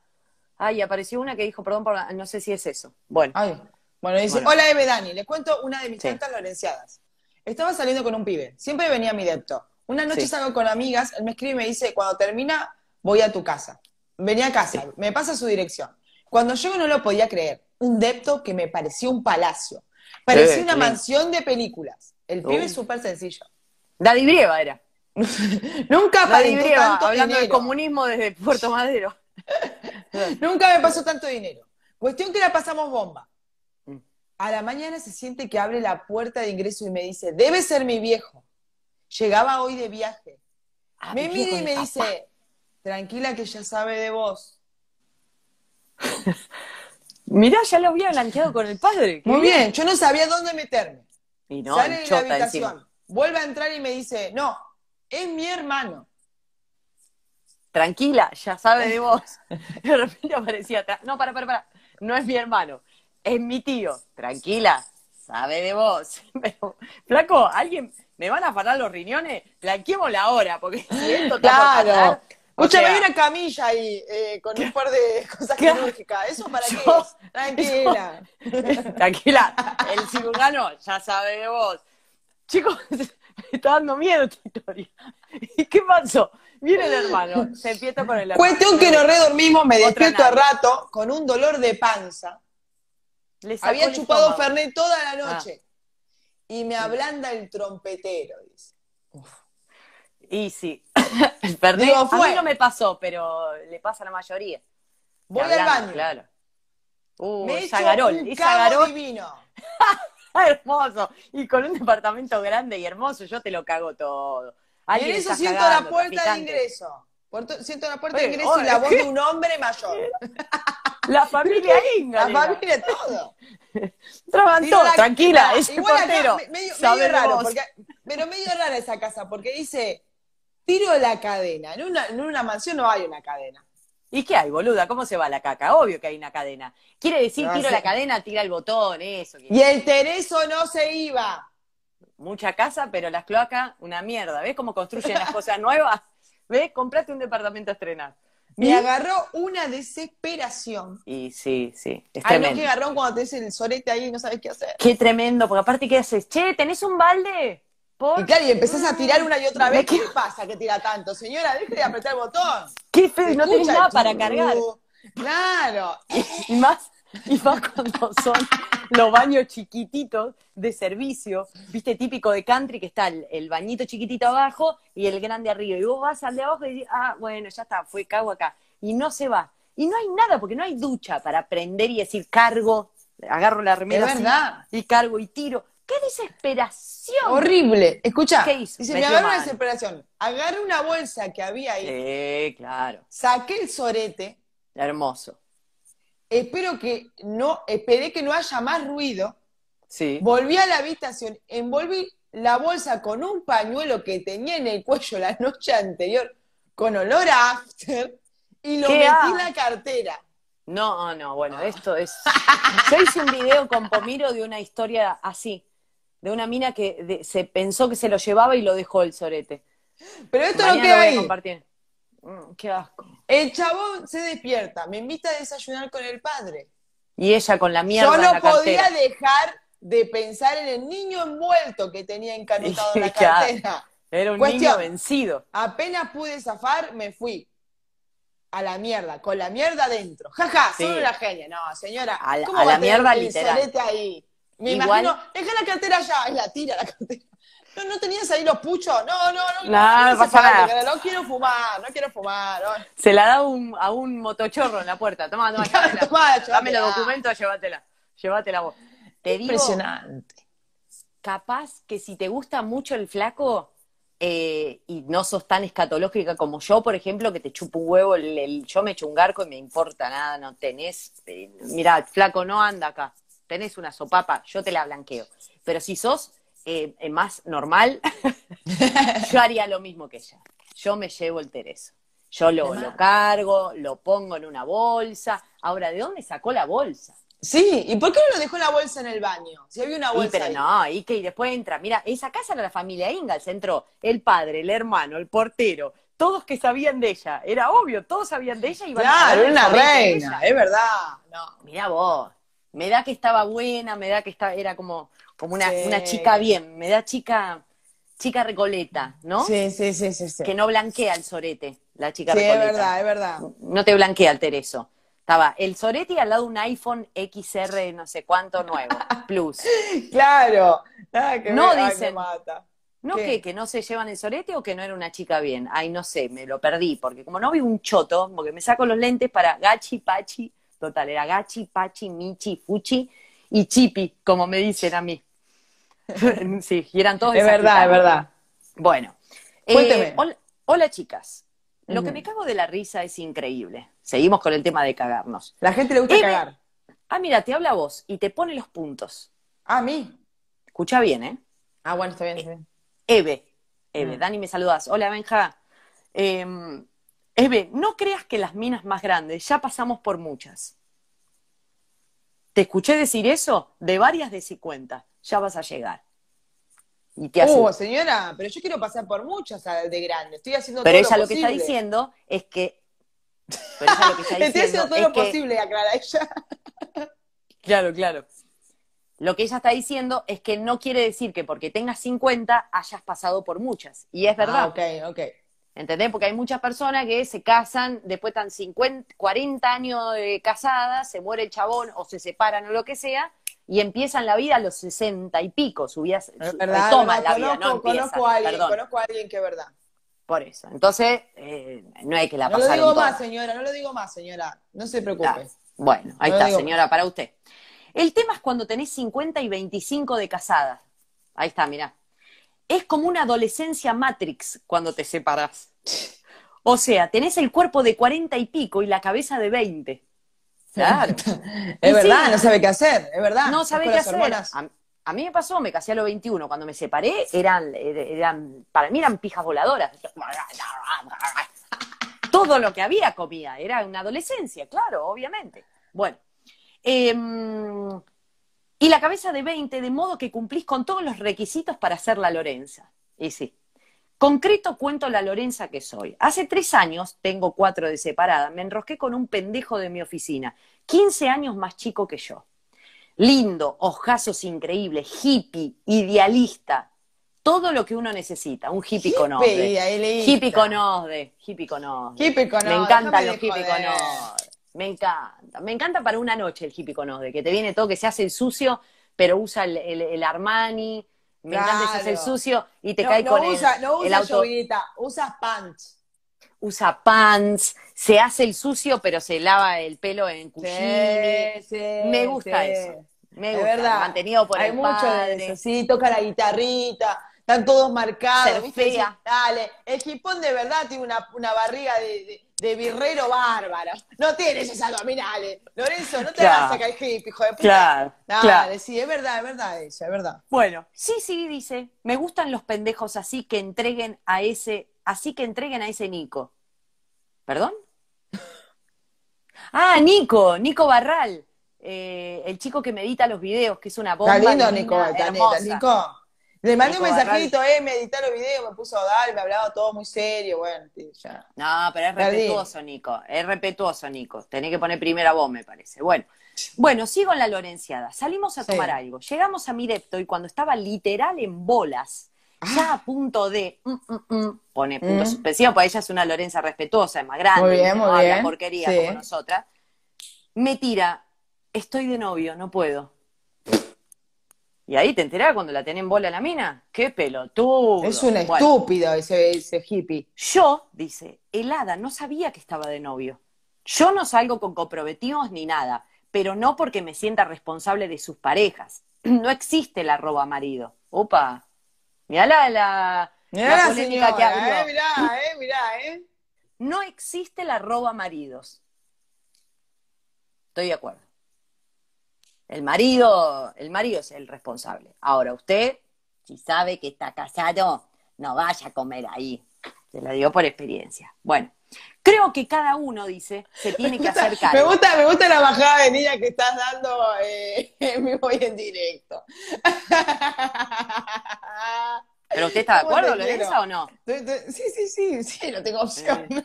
Ay, apareció una que dijo, perdón por... No sé si es eso. Bueno. Bueno, dice, hola Eve Dani, Les cuento una de mis cuentas lorenciadas. Estaba saliendo con un pibe, siempre venía mi depto. Una noche salgo con amigas, él me escribe y me dice, cuando termina, voy a tu casa. Venía a casa, me pasa su dirección. Cuando llego no lo podía creer. Un depto que me pareció un palacio. Parecía una mansión de películas. El pibe uh. es súper sencillo. Daddy Brieva era. Nunca Daddy Brieva, tanto hablando de comunismo desde Puerto Madero. Nunca me pasó tanto dinero. Cuestión que la pasamos bomba. Mm. A la mañana se siente que abre la puerta de ingreso y me dice, debe ser mi viejo. Llegaba hoy de viaje. Ah, me mira y me dice, tranquila que ya sabe de vos. Mirá, ya lo había blanqueado con el padre. Muy bien. yo no sabía dónde meterme. Y no, Sale de la habitación, vuelve a entrar y me dice, no, es mi hermano. Tranquila, ya sabe de vos. De repente aparecía atrás. No, para, para, para. No es mi hermano, es mi tío. Tranquila, sabe de vos. flaco, alguien, ¿me van a parar los riñones? Blanqueémosla ahora, porque si claro. Escucha, hay una camilla ahí eh, con un par de cosas quirúrgicas. ¿Eso para qué? Tranquila. tranquila. El cirujano, ya sabe de vos. Chicos, me está dando miedo esta historia. ¿Y qué pasó? Miren, el hermano, se empieza con el hermano. Cuestión que nos redormimos, me despierto a rato con un dolor de panza. Había chupado Fernet toda la ah. noche. Y me ablanda el trompetero, dice. Uf. Y sí, perdí. fue. A mí no me pasó, pero le pasa a la mayoría. Voy al baño. Claro. Uh, me he hecho es divino. hermoso. Y con un departamento grande y hermoso, yo te lo cago todo. Y en eso siento la puerta de ingreso. Eh, siento la puerta de ingreso y la voz de un hombre mayor. La familia inga. La familia todo. Trabantó, tranquila, es portero. Medio, raro, pero medio rara esa casa, porque dice tiro la cadena. En una, mansión no hay una cadena. ¿Y qué hay, boluda? ¿Cómo se va la caca? Obvio que hay una cadena. Quiere decir tiro la cadena, tira el botón, eso. Y el Tereso no se iba. Mucha casa, pero las cloacas, una mierda. ¿Ves cómo construyen las cosas nuevas? ¿Ves? Comprate un departamento a estrenar. Me agarró una desesperación. Y sí, sí. Es Ay, no, que agarrón cuando tenés el sorete ahí y no sabes qué hacer. Qué tremendo, porque aparte, ¿qué haces? Che, ¿tenés un balde? Y claro, y empezás a tirar una y otra vez. ¿Qué pasa que tira tanto? Señora, deje de apretar el botón. Qué no tenés nada para cargar. Claro. Y, más, cuando son los baños chiquititos de servicio, viste, típico de country, que está el, bañito chiquitito abajo y el grande arriba. Y vos vas al de abajo y dices, ah, bueno, ya está, fue cago acá. Y no se va. Y no hay nada, porque no hay ducha para prender y decir cargo, agarro la remera. y cargo y tiro. ¡Qué desesperación! Horrible. Escucha, ¿Qué hizo? me, me una desesperación. Agarré una bolsa que había ahí. Sí, claro. Saqué el sorete. Hermoso. Espero que no, esperé que no haya más ruido. Sí. Volví a la habitación, envolví la bolsa con un pañuelo que tenía en el cuello la noche anterior, con olor a after, y lo metí en la cartera. No, no, bueno, ah. esto es. Yo hice un video con Pomiro de una historia así de una mina que se pensó que se lo llevaba y lo dejó el sorete. Pero esto no queda ahí. Mm, qué asco. El chabón se despierta, me invita a desayunar con el padre. Y ella con la mierda. Yo no podía dejar de pensar en el niño envuelto que tenía encantado en la cartera. Era un niño vencido. Apenas pude zafar, me fui. A la mierda, con la mierda adentro. Jaja, ja, una genia. No, señora. A la, mierda literal. Me imagino, deja la cartera allá, y la tira la cartera. No, tenías ahí los puchos. No, no, no. No, no pasa nada. no quiero fumar, no quiero fumar. Se la da a un motochorro en la puerta. Toma, toma, Dame los documentos, llévatela. Llévatela vos. Te Impresionante. capaz que si te gusta mucho el flaco eh, y no sos tan escatológica como yo, por ejemplo, que te chupo un huevo, el, yo me echo un garco y me importa nada, no tenés. Eh, mirá, el flaco no anda acá tenés una sopapa, yo te la blanqueo. Pero si sos eh, eh, más normal, yo haría lo mismo que ella. Yo me llevo el tereso. Yo lo, cargo, lo pongo en una bolsa. Ahora, ¿de dónde sacó la bolsa? Sí, ¿y por qué no lo dejó la bolsa en el baño? Si había una bolsa. pero no, y que después entra. Mira, esa casa era la familia Ingalls. Entró el padre, el hermano, el portero, todos que sabían de ella. Era obvio, todos sabían de ella y Claro, a era una reina, es verdad. Mira vos me da que estaba buena, me da que era como, como una, chica bien, me da chica, chica recoleta, ¿no? Sí, sí, sí, sí, sí. Que no blanquea el sorete, la chica recoleta. Sí, es verdad, es verdad. No te blanquea el tereso. Estaba el sorete al lado de un iPhone XR no sé cuánto nuevo, plus. claro. no dicen. mata. ¿No ¿Qué? que no se llevan el sorete o que no era una chica bien? Ay, no sé, me lo perdí, porque como no vi un choto, porque me saco los lentes para gachi, pachi, total, era gachi, pachi, michi, fuchi y chipi, como me dicen a mí. sí, y eran todos Es verdad, es verdad. Bueno. Eh, Cuénteme. hola, chicas. Lo que me cago de la risa es increíble. Seguimos con el tema de cagarnos. La gente le gusta eh, cagar. Ah, mira, te habla vos y te pone los puntos. Ah, a mí. Escucha bien, ¿eh? Ah, bueno, está bien. Está bien. Eh, Eve, Eve, mm. Dani, me saludas. Hola, Benja. Eh, Eve, no creas que las minas más grandes, ya pasamos por muchas. Te escuché decir eso de varias de 50, ya vas a llegar. Y uh, señora, pero yo quiero pasar por muchas de grandes, estoy haciendo pero ella lo, que está diciendo es que... Pero ella lo que está diciendo estoy haciendo todo lo posible, aclara ella. claro, claro. Lo que ella está diciendo es que no quiere decir que porque tengas 50 hayas pasado por muchas. Y es ah, verdad. ok, ok. ¿Entendés? Porque hay muchas personas que se casan, después están 50, 40 años de eh, casada, se muere el chabón o se separan o lo que sea, y empiezan la vida a los 60 y pico, subías, vida, la vida, no conozco a alguien, conozco a alguien que es verdad. Por eso. Entonces, eh, no hay que la pasar No lo digo más, señora, no lo digo más, señora. No se preocupe. Bueno, ahí está, señora, para usted. El tema es cuando tenés 50 y 25 de casada, Ahí está, mirá. Es como una adolescencia Matrix cuando te separas. O sea, tenés el cuerpo de cuarenta y pico y la cabeza de veinte. Claro. es verdad, no sabe qué hacer, es verdad. No sabe qué hacer. A, mí me pasó, me casé a los 21. Cuando me separé, eran, para mí eran pijas voladoras. Todo lo que había comía, era una adolescencia, claro, obviamente. Bueno, em, y la cabeza de 20, de modo que cumplís con todos los requisitos para ser la Lorenza. Y sí. Concreto cuento la Lorenza que soy. Hace tres años, tengo cuatro de separada, me enrosqué con un pendejo de mi oficina, 15 años más chico que yo. Lindo, ojazos increíbles, hippie, idealista, todo lo que uno necesita. Un hippie, con osde. Hippie con Hippie con Ode. Hippie con Me encantan los hippie con Me encanta. Me encanta para una noche el hippie con Ode, que te viene todo, que se hace el sucio, pero usa el, Armani. Me encanta, se hace el sucio y te cae con usa, el, no usa el auto. usa pants. Usa pants, se hace el sucio, pero se lava el pelo en cuchillo. me gusta eso. Me gusta, mantenido por Hay el mucho sí, toca la guitarrita, están todos marcados, Dale, el hipón de verdad tiene una, barriga de de birrero bárbaro. No tienes esos abdominales. Lorenzo, no te vas a caer hippie, hijo de puta. Claro, claro. sí, es verdad, es verdad ella, es verdad. Bueno, sí, sí, dice, me gustan los pendejos así que entreguen a ese, así que entreguen a ese Nico. ¿Perdón? Ah, Nico, Nico Barral. Eh, el chico que medita los videos, que es una bomba. Está lindo, Nico, está Nico. Le mandé un mensajito, eh, me editaron los videos, me puso a dar, me hablaba todo muy serio, bueno, No, pero es respetuoso, Nico, es respetuoso, Nico. Tenés que poner primero a vos, me parece. Bueno, bueno, sigo en la Lorenciada. Salimos a tomar algo. Llegamos a Mirepto y cuando estaba literal en bolas, ah. ya a punto de mm, mm, mm, pone punto suspensivo, porque ella es una Lorenza respetuosa, es más grande, no habla porquería como nosotras. Me tira, estoy de novio, no puedo. Y ahí te enterás cuando la tenés en bola la mina. ¡Qué pelotudo! Es un estúpida estúpido ese, ese hippie. Yo, dice, helada no sabía que estaba de novio. Yo no salgo con comprometidos ni nada, pero no porque me sienta responsable de sus parejas. No existe la roba marido. Opa. Mirá la, la, eh. No existe la roba maridos. Estoy de acuerdo. El marido, el marido es el responsable. Ahora usted, si sabe que está casado, no vaya a comer ahí. Se lo digo por experiencia. Bueno, creo que cada uno, dice, se tiene que hacer Me gusta, me gusta la bajada de niña que estás dando en eh, me voy en directo. ¿Pero usted está de acuerdo Lorenzo, o no? Sí, sí, sí, sí, no tengo eh, opción. Eh,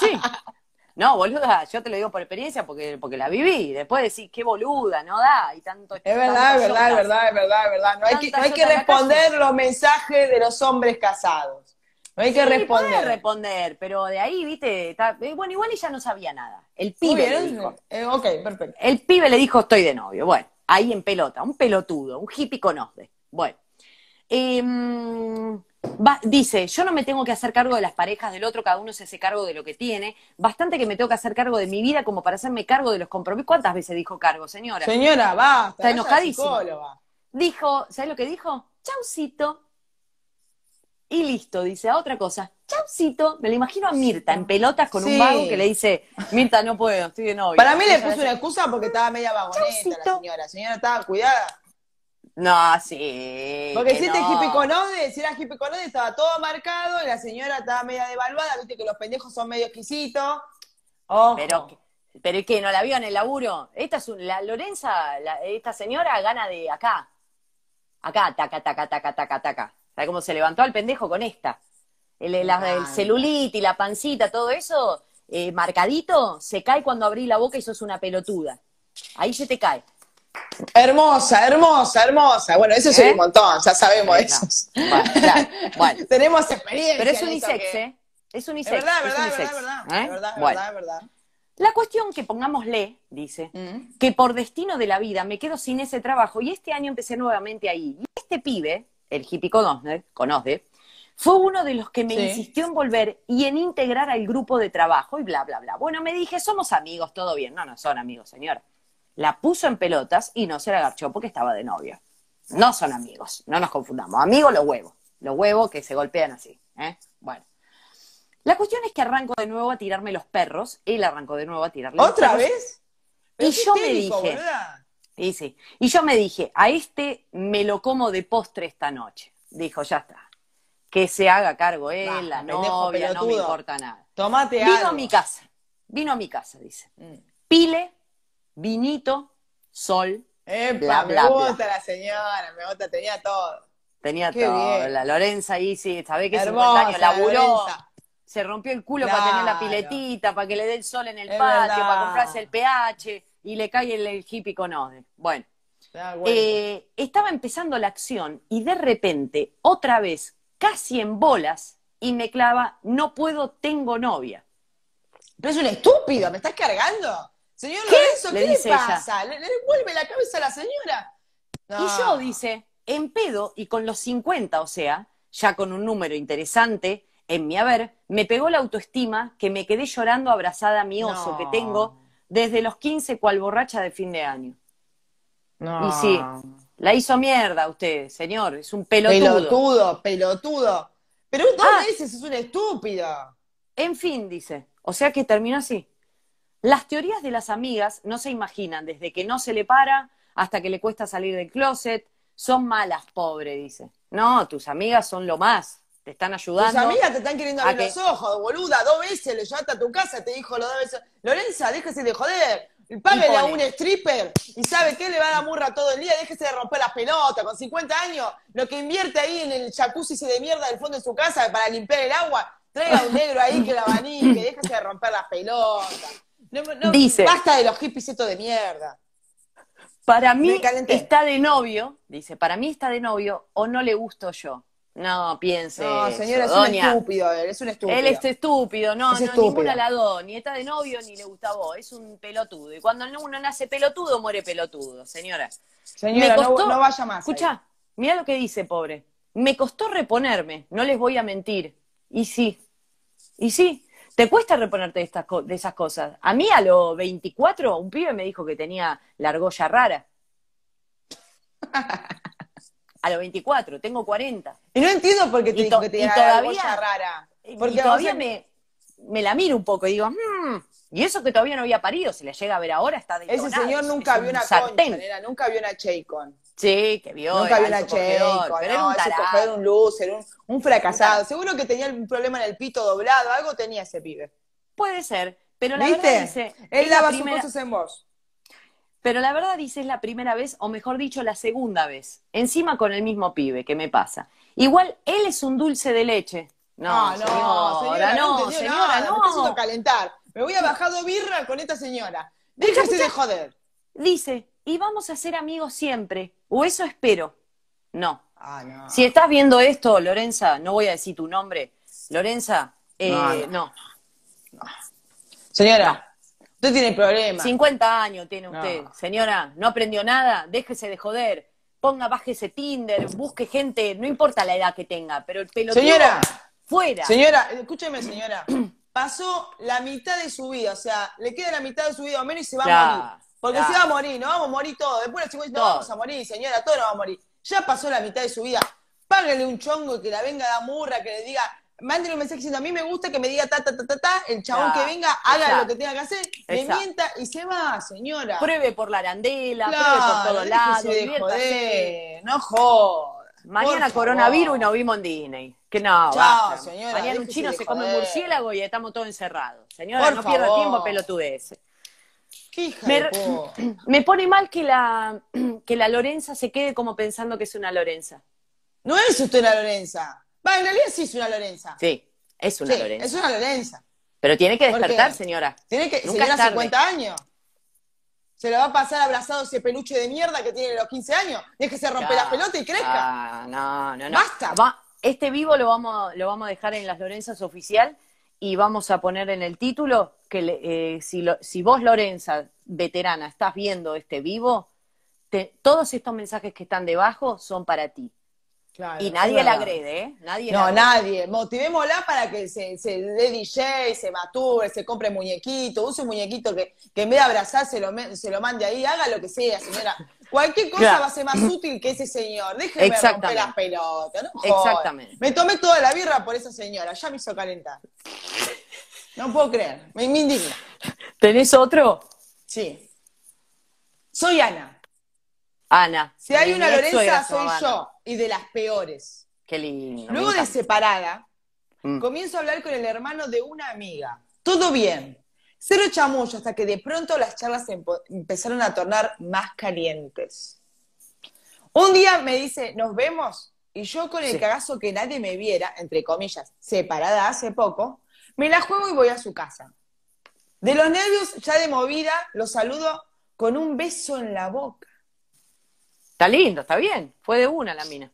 sí. No, boluda, yo te lo digo por experiencia porque, porque la viví. Después decís, qué boluda, no da. Y tanto, es verdad, es verdad, es verdad, es verdad, es verdad. No hay que, responder los mensajes de los hombres casados. No hay que responder. responder, pero de ahí, viste, eh, bueno, igual ella no sabía nada. El pibe eh, ok, perfecto. El pibe le dijo, estoy de novio. Bueno, ahí en pelota, un pelotudo, un hippie conozde. Bueno. Em, dice, yo no me tengo que hacer cargo de las parejas del otro, cada uno se hace cargo de lo que tiene. Bastante que me tengo que hacer cargo de mi vida como para hacerme cargo de los compromisos. ¿Cuántas veces dijo cargo, señora? Señora, va. Está enojadísima. Dijo, ¿sabes lo que dijo? Chaucito. Y listo, dice, a otra cosa. Chaucito. Me lo imagino a Mirta en pelotas con un vago que le dice, Mirta, no puedo, estoy de novio. Para mí le puso una excusa porque estaba media vagoneta la señora. Señora, estaba cuidada. No, sí. Porque si este no. hipiconode, si era estaba todo marcado la señora estaba media devaluada, viste que los pendejos son medio exquisitos. Pero, pero es que no la vio en el laburo. Esta es la Lorenza, esta señora gana de acá. Acá, taca, taca, taca, taca, taca. ¿Sabes cómo se levantó el pendejo con esta? El, la, y la pancita, todo eso, eh, marcadito, se cae cuando abrís la boca y sos una pelotuda. Ahí se te cae. Hermosa, hermosa, hermosa. Bueno, eso es ¿Eh? un montón, ya sabemos eso. Tenemos experiencia. Pero es unisex, ¿eh? Es unisex. Es verdad, es verdad, verdad, ¿eh? verdad, La cuestión que pongámosle, dice, mm. que por destino de la vida me quedo sin ese trabajo y este año empecé nuevamente ahí. Y este pibe, el hippie conoce, fue uno de los que me insistió en volver y en integrar al grupo de trabajo y bla, bla, bla. Bueno, me dije, somos amigos, todo bien. No, no son amigos, señor la puso en pelotas y no se la agachó porque estaba de novio. No son amigos, no nos confundamos. Amigos los huevos, los huevos que se golpean así. ¿eh? Bueno. La cuestión es que arranco de nuevo a tirarme los perros, él arrancó de nuevo a tirarle ¿Otra vez? y yo me dije, y, yo me dije, a este me lo como de postre esta noche. Dijo, ya está. Que se haga cargo él, la novia, no me importa nada. Tomate Vino a mi casa, vino a mi casa, dice. Mm. Pile vinito, sol, Epa, me gusta la señora, me gusta, tenía todo. Tenía todo. La Lorenza y sí, sabés que Hermosa, se rompió el culo para tener la piletita, para que le dé el sol en el patio, para comprarse el pH y le cae el, hippie con ode. Bueno. Eh, estaba empezando la acción y de repente, otra vez, casi en bolas, y me clava, no puedo, tengo novia. Pero es un estúpido, ¿me estás cargando? Señor ¿Qué? ¿qué le, pasa? Le, vuelve la cabeza a la señora. Y yo, dice, en pedo y con los 50, o sea, ya con un número interesante en mi haber, me pegó la autoestima que me quedé llorando abrazada a mi oso que tengo desde los 15 cual borracha de fin de año. No. Y sí, la hizo mierda usted, señor, es un pelotudo. Pelotudo, pelotudo. Pero dos veces ah. es un estúpido. En fin, dice. O sea que terminó así. Las teorías de las amigas no se imaginan, desde que no se le para hasta que le cuesta salir del closet. Son malas, pobre, dice. No, tus amigas son lo más. Te están ayudando. Tus amigas te están queriendo abrir los ojos, boluda. Dos veces le llevaste a tu casa, te dijo lo dos veces. Lorenza, déjese de joder. Págale a un stripper y sabe qué le va a dar murra todo el día, déjese de romper las pelotas, con 50 años, lo que invierte ahí en el jacuzzi de mierda del fondo de su casa para limpiar el agua, traiga un negro ahí que la abanique, déjese de romper las pelotas dice, basta de los hippies de mierda. Para mí está de novio, dice, para mí está de novio o no le gusto yo. No, piense. No, señora, es un estúpido, él es un estúpido. Él es estúpido, no, no, la ni está de novio ni le gusta a vos, es un pelotudo. Y cuando uno nace pelotudo, muere pelotudo, señora. Señora, no, no, vaya más. Escucha, mira lo que dice, pobre. Me costó reponerme, no les voy a mentir. Y sí, y sí, te cuesta reponerte de, estas de esas cosas. A mí a los 24, un pibe me dijo que tenía la argolla rara. A los 24, tengo 40. Y no entiendo por qué te dijo que tenía la argolla rara. Porque y todavía me, me, la miro un poco y digo, hmm, y eso que todavía no había parido, se le llega a ver ahora, está detonado. Ese señor nunca vio una sartén. nunca vio una cheycon. Sí, que vio. Nunca vio una Checo, era un tarado. un un, un fracasado. Seguro que tenía un problema en el pito doblado, algo tenía ese pibe. Puede ser, pero la verdad dice... Él daba sus cosas en vos. Pero la verdad dice es la primera vez, o mejor dicho, la segunda vez. Encima con el mismo pibe, que me pasa. Igual él es un dulce de leche. No, ah, no, señora, no, señora, no. no. Me calentar. Me voy a bajar birra con esta señora. Déjese de joder. Dice, y vamos a ser amigos siempre. O eso espero. No. Ah, no. Si estás viendo esto, Lorenza, no voy a decir tu nombre. Lorenza, eh, no, Señora, usted tiene problemas. 50 años tiene usted. Señora, no aprendió nada, déjese de joder. Ponga, bájese Tinder, busque gente, no importa la edad que tenga, pero el pelotón. señora, fuera. Señora, escúcheme, señora. Pasó la mitad de su vida, o sea, le queda la mitad de su vida A menos y se va a porque se va a morir, no vamos a morir todos. Después de los 50 no vamos a morir, señora, todos nos vamos a morir. Ya pasó la mitad de su vida. Págale un chongo y que la venga la murra, que le diga, mándenle un mensaje diciendo, a mí me gusta que me diga ta, ta, ta, ta, ta, el chabón que venga, haga lo que tenga que hacer, le mienta y se va, señora. Pruebe por la arandela, pruebe por todos lados, No jodas. Mañana coronavirus y nos vimos en Disney. Que no, Señora, Mañana un chino se come un murciélago y estamos todos encerrados. Señora, no pierda tiempo me, pone mal que la, que la Lorenza se quede como pensando que es una Lorenza. No es usted una Lorenza. Va, en realidad sí es una Lorenza. Sí, es una Lorenza. Es una Lorenza. Pero tiene que despertar, señora. Tiene que, Nunca señora, 50 años. Se lo va a pasar abrazado ese peluche de mierda que tiene los 15 años. Deje que se rompe la ah, pelota y crezca. Ah, no, no, no. Basta. este vivo lo vamos, lo vamos a dejar en las Lorenzas oficial y vamos a poner en el título que eh, si, vos, Lorenza, veterana, estás viendo este vivo, todos estos mensajes que están debajo son para ti. y nadie la agrede, ¿eh? Nadie no, nadie. Motivémosla para que se, dé DJ, se mature, se compre muñequito, use un muñequito que, que en vez de abrazar se lo, mande ahí, haga lo que sea, señora. Cualquier cosa va a ser más útil que ese señor. Déjeme romper las pelotas, Exactamente. Me tomé toda la birra por esa señora, ya me hizo calentar. No puedo creer, me, indigna. ¿Tenés otro? Sí. Soy Ana. Ana. Si hay una Lorenza, soy yo, y de las peores. Qué lindo. Luego de separada, mm. comienzo a hablar con el hermano de una amiga. Todo bien. Cero chamullo hasta que de pronto las charlas empezaron a tornar más calientes. Un día me dice, nos vemos, y yo con el cagazo que nadie me viera, entre comillas, separada hace poco, me la juego y voy a su casa. De los nervios, ya de movida, lo saludo con un beso en la boca. Está lindo, está bien. Fue de una la mina.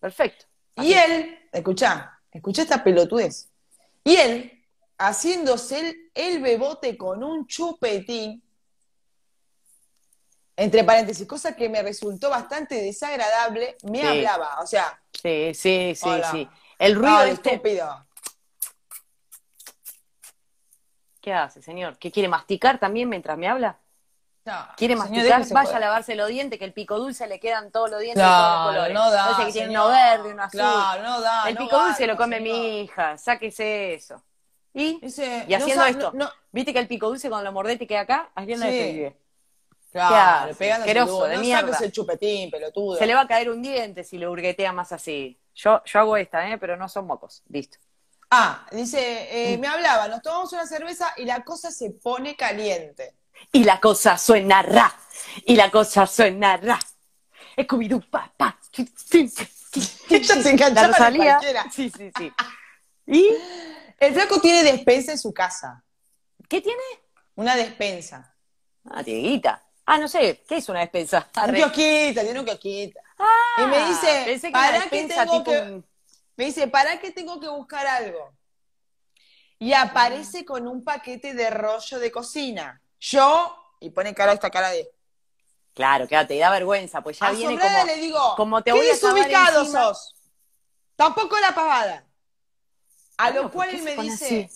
Perfecto. Y él, escucha escucha esta pelotudez. Y él, haciéndose el, el bebote con un chupetín, entre paréntesis, cosa que me resultó bastante desagradable, me hablaba. O sea. Sí, sí, sí, sí. El ruido, este estúpido. ¿Qué hace, señor? ¿Qué quiere masticar también mientras me habla? No, ¿Quiere masticar? Vaya a lavarse los dientes, que el pico dulce le quedan todos los dientes claro, los colores. No da. que tiene verde, azul. no da. El pico dulce lo come mi hija. Sáquese eso. ¿Y? haciendo esto. ¿Viste que el pico dulce cuando lo mordete queda acá? Haciendo sí. vive. Claro, de el chupetín, pelotudo. Se le va a caer un diente si lo hurguetea más así. Yo, yo hago esta, ¿eh? pero no son mocos. Listo. Ah, dice, eh, me hablaba, nos tomamos una cerveza y la cosa se pone caliente. Y la cosa suena ra, y la cosa suena ra. Escubidú, papá. se Sí, sí, sí. ¿Y? El flaco tiene despensa en su casa. ¿Qué tiene? Una despensa. Ah, guita. Ah, no sé, ¿qué es una despensa? Un kiosquita, tiene un ah, y me dice, qué me dice, ¿para qué tengo que buscar algo? Y aparece ah. con un paquete de rollo de cocina. Yo, y pone cara esta cara de. Claro, quédate te da vergüenza, pues ya viene como. le digo, como te desubicado sos? Tampoco la pavada. A lo cual él me dice,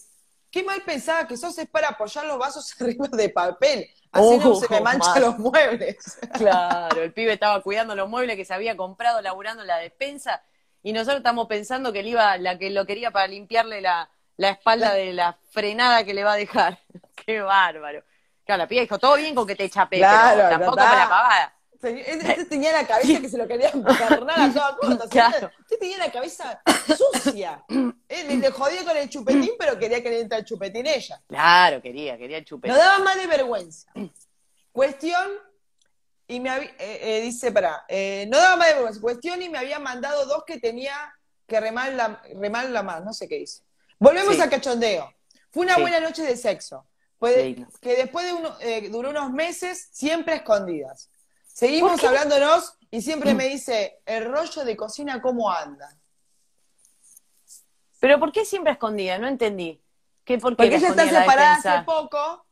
qué mal pensaba que sos, es para apoyar los vasos arriba de papel. Así no se me manchan los muebles. Claro, el pibe estaba cuidando los muebles que se había comprado laburando en la despensa y nosotros estamos pensando que él iba, la que lo quería para limpiarle la, la espalda de la frenada que le va a dejar. Qué bárbaro. Claro, la piba dijo, todo bien con que te chapé, claro, pero tampoco para la pavada. Usted tenía la cabeza que se lo quería encarnar a toda costa. Claro. tenía la cabeza sucia. Él le jodía con el chupetín, pero quería que le entrara el chupetín ella. Claro, quería, quería el chupetín. No daba más de vergüenza. Cuestión y me eh, eh, dice, para, eh, no daba más de cuestión y me había mandado dos que tenía que remar la, la más, no sé qué dice. Volvemos al cachondeo. Fue una buena noche de sexo, que después de uno, duró unos meses siempre escondidas. Seguimos hablándonos y siempre me mm. dice, el rollo de cocina, ¿cómo anda? Pero ¿por qué siempre escondida? No entendí. por porque ella está separada hace poco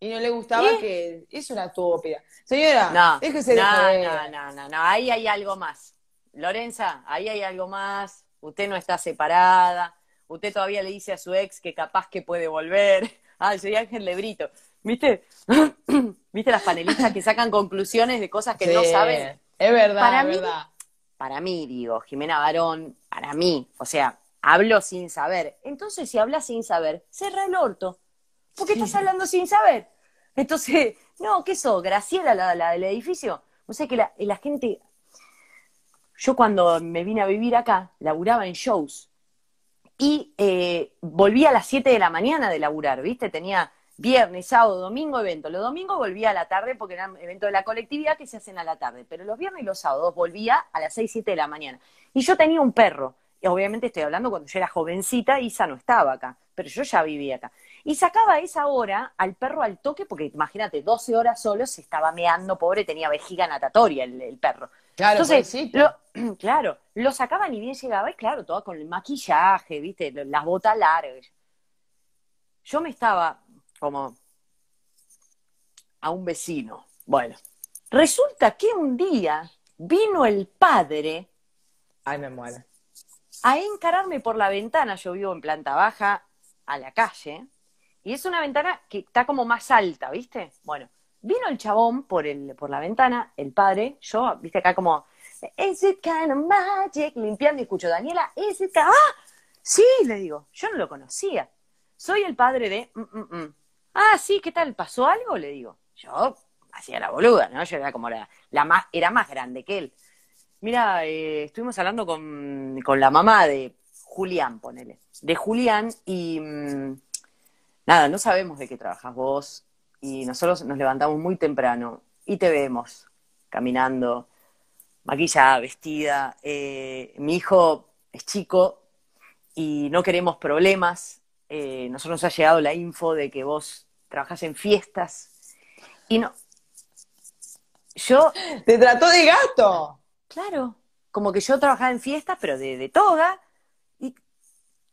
y no le gustaba que Es una tuópida. Señora, es no, no, no, no, no, ahí hay algo más. Lorenza, ahí hay algo más. Usted no está separada. Usted todavía le dice a su ex que capaz que puede volver. Ah, soy Ángel Lebrito. ¿Viste? ¿Viste las panelistas que sacan conclusiones de cosas que no saben? Es verdad, para mí, digo, Jimena Barón, para mí, o sea, hablo sin saber. Entonces, si habla sin saber, cerra el orto ¿Por qué estás hablando sin saber? Entonces, no, ¿qué eso? Graciela, la, del edificio. O sea que la, la gente. Yo cuando me vine a vivir acá, laburaba en shows. Y eh, volví a las 7 de la mañana de laburar, ¿viste? Tenía viernes, sábado, domingo evento. Los domingos volvía a la tarde porque eran eventos de la colectividad que se hacen a la tarde. Pero los viernes y los sábados volvía a las 6, 7 de la mañana. Y yo tenía un perro obviamente estoy hablando cuando yo era jovencita, Isa no estaba acá, pero yo ya vivía acá. Y sacaba a esa hora al perro al toque, porque imagínate, 12 horas solo se estaba meando, pobre, tenía vejiga natatoria el, perro. Claro, Entonces, claro, lo sacaban y bien llegaba, y claro, todo con el maquillaje, viste, las botas largas. Yo me estaba como a un vecino. Bueno, resulta que un día vino el padre. Ay, me muero a encararme por la ventana. Yo vivo en planta baja, a la calle, y es una ventana que está como más alta, ¿viste? Bueno, vino el chabón por, el, por la ventana, el padre, yo, ¿viste? Acá como, is it kind of magic? Limpiando y escucho, Daniela, is it ¡Ah! Sí, le digo, yo no lo conocía. Soy el padre de... Mm, mm, mm". Ah, sí, ¿qué tal? ¿Pasó algo? Le digo. Yo hacía la boluda, ¿no? Yo era como la, la más, era más grande que él. Mira, eh, estuvimos hablando con, con, la mamá de Julián, ponele. De Julián y mm, nada, no sabemos de qué trabajas vos y nosotros nos levantamos muy temprano y te vemos caminando, maquillada, vestida. Eh, mi hijo es chico y no queremos problemas. Eh, nosotros nos ha llegado la info de que vos trabajás en fiestas y no. Yo. Te trató de gato. Claro, como que yo trabajaba en fiestas, pero de, de toga, y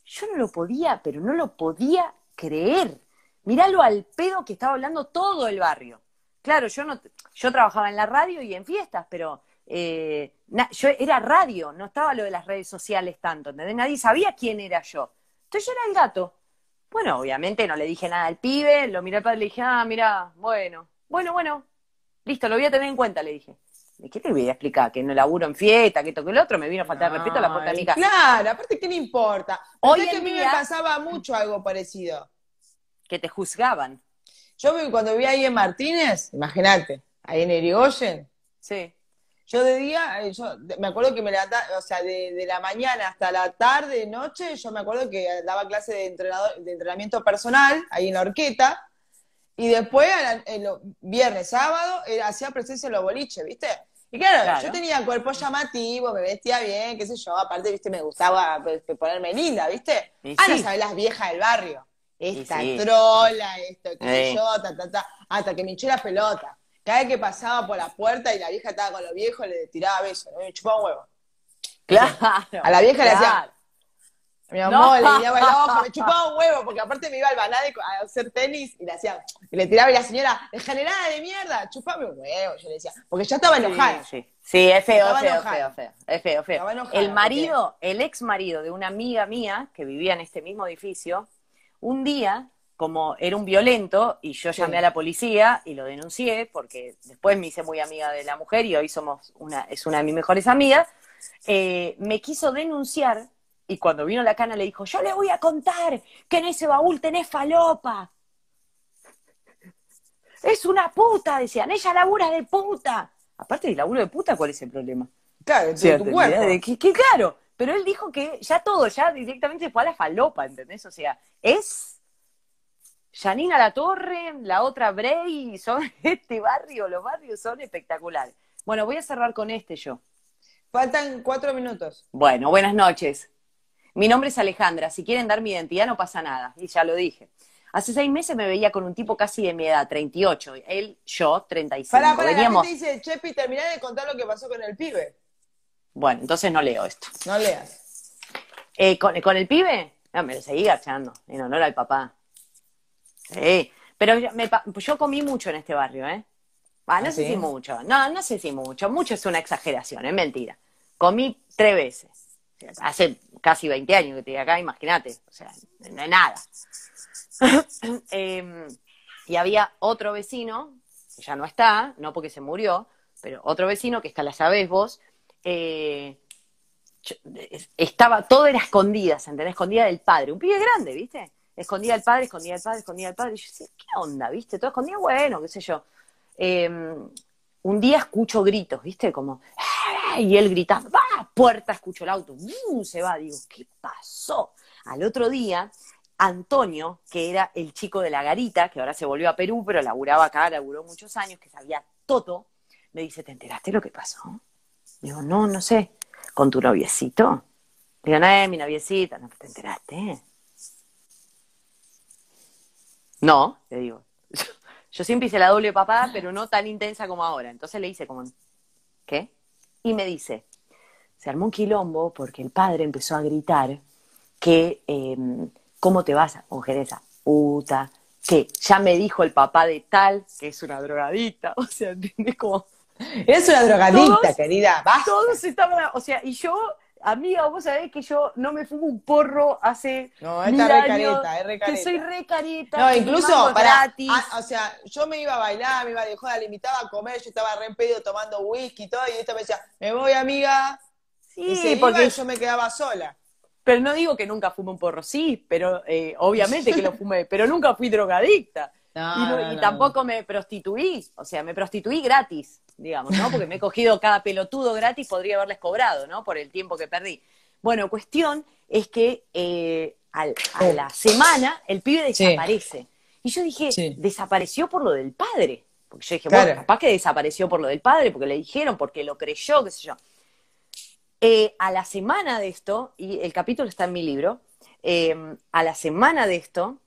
yo no lo podía, pero no lo podía creer. Míralo al pedo que estaba hablando todo el barrio. Claro, yo no, yo trabajaba en la radio y en fiestas, pero eh, yo era radio, no estaba lo de las redes sociales tanto, ¿entendés? Nadie sabía quién era yo. Entonces yo era el gato. Bueno, obviamente no le dije nada al pibe, lo miré al padre y le dije, ah, mira, bueno, bueno, bueno, listo, lo voy a tener en cuenta, le dije. ¿qué te voy a explicar? Que no laburo en fiesta, que esto, el otro, me vino a faltar repito respeto a la puerta Claro, aparte, ¿qué le importa? Hoy a mí me pasaba mucho algo parecido. Que te juzgaban. Yo cuando vivía ahí en Martínez, imagínate, ahí en Erigoyen. Sí. Yo de día, eh, yo me acuerdo que me levantaba, o sea, de, la mañana hasta la tarde, noche, yo me acuerdo que daba clase de, entrenador, de entrenamiento personal ahí en la Orqueta, Y después, el eh, viernes, sábado, eh, hacía presencia en los boliches, ¿viste? Y claro, yo tenía cuerpo llamativo, me vestía bien, qué sé yo, aparte, viste, me gustaba pues, pues, ponerme linda, ¿viste? ah, no las viejas del barrio. Esta trola, esto, qué sé yo, ta, hasta que me hinché la pelota. Cada vez que pasaba por la puerta y la vieja estaba con los viejos, le tiraba besos, me chupaba un huevo. Claro. A la vieja le hacía, mi mamá le el ojo, me chupaba un huevo, porque aparte me iba al balade a hacer tenis y le hacía, le tiraba y la señora, degenerada de mierda, chupame un huevo, yo le decía, porque ya estaba enojada. Sí, es feo, feo, feo, feo, el marido, el ex marido de una amiga mía que vivía en este mismo edificio, un día, como era un violento, y yo llamé a la policía y lo denuncié, porque después me hice muy amiga de la mujer y hoy somos una, es una de mis mejores amigas, eh, me quiso denunciar y cuando vino la cana le dijo, yo le voy a contar que en ese baúl tenés falopa. Es una puta, decían, ella labura de puta. Aparte de laburo de puta, ¿cuál es el problema? Claro, tu claro, pero él dijo que ya todo, ya directamente fue a la falopa, ¿entendés? O sea, es Janina La Torre, la otra Bray, son este barrio, los barrios son espectaculares. Bueno, voy a cerrar con este yo. Faltan cuatro minutos. Bueno, buenas noches. Mi nombre es Alejandra, si quieren dar mi identidad no pasa nada, y ya lo dije. Hace seis meses me veía con un tipo casi de mi edad, 38, él, yo, 35. Pará, pará, Veníamos... la gente dice, Chepi, terminá de contar lo que pasó con el pibe. Bueno, entonces no leo esto. No leas. Eh, ¿con, el pibe? No, me lo seguí gachando, en honor al papá. Sí, pero yo, comí mucho en este barrio, ¿eh? Ah, no ¿Ah, sé si mucho, no, no sé si mucho, mucho es una exageración, es mentira. Comí tres veces hace casi 20 años que estoy acá, imagínate, o sea, no hay nada. Em, y había otro vecino, que ya no está, no porque se murió, pero otro vecino que está, la sabés vos, eh, estaba, todo era escondida, se la escondida del padre, un pibe grande, ¿viste? Escondida del padre, escondida del padre, escondía del padre. Y yo decía, ¿qué onda, viste? Todo escondido, bueno, qué sé yo. Em, un día escucho gritos, ¿viste? Como, y él grita, ¡va! Puerta, escucho el auto, se va. Digo, ¿qué pasó? Al otro día, Antonio, que era el chico de la garita, que ahora se volvió a Perú, pero laburaba acá, laburó muchos años, que sabía todo, me dice, ¿te enteraste lo que pasó? Digo, no, no sé. ¿Con tu noviecito? Digo, no, mi noviecita, no, ¿te enteraste? No, le digo. Yo siempre hice la doble papá, pero no tan intensa como ahora. Entonces le hice como, ¿qué? y me dice, se armó un quilombo porque el padre empezó a gritar que, em, ¿cómo te vas, Ongereza? puta? que ya me dijo el papá de tal que es una drogadita, o sea, ¿entendés? Como... Es una drogadita, querida, Todos estaban, o sea, y yo Amiga, vos sabés que yo no me fumo un porro hace. No, mil es años, Que soy re careta. No, incluso para. Ah, o sea, yo me iba a bailar, me iba de joda, le a comer, yo estaba re en tomando whisky y todo, y esta me decía, me voy, amiga. Sí, sí. porque yo me quedaba sola. Pero no digo que nunca fumo un porro, sí, pero eh, obviamente que lo fumé, pero nunca fui drogadicta. y tampoco me prostituí, o sea, me prostituí gratis digamos, ¿no? Porque me he cogido cada pelotudo gratis, podría haberles cobrado, ¿no? Por el tiempo que perdí. Bueno, cuestión es que eh, a la semana el pibe desaparece. Y yo dije, desapareció por lo del padre. Porque yo dije, bueno, capaz que desapareció por lo del padre, porque le dijeron, porque lo creyó, qué sé yo. Eh, a la semana de esto, y el capítulo está en mi libro, eh, a la semana de esto,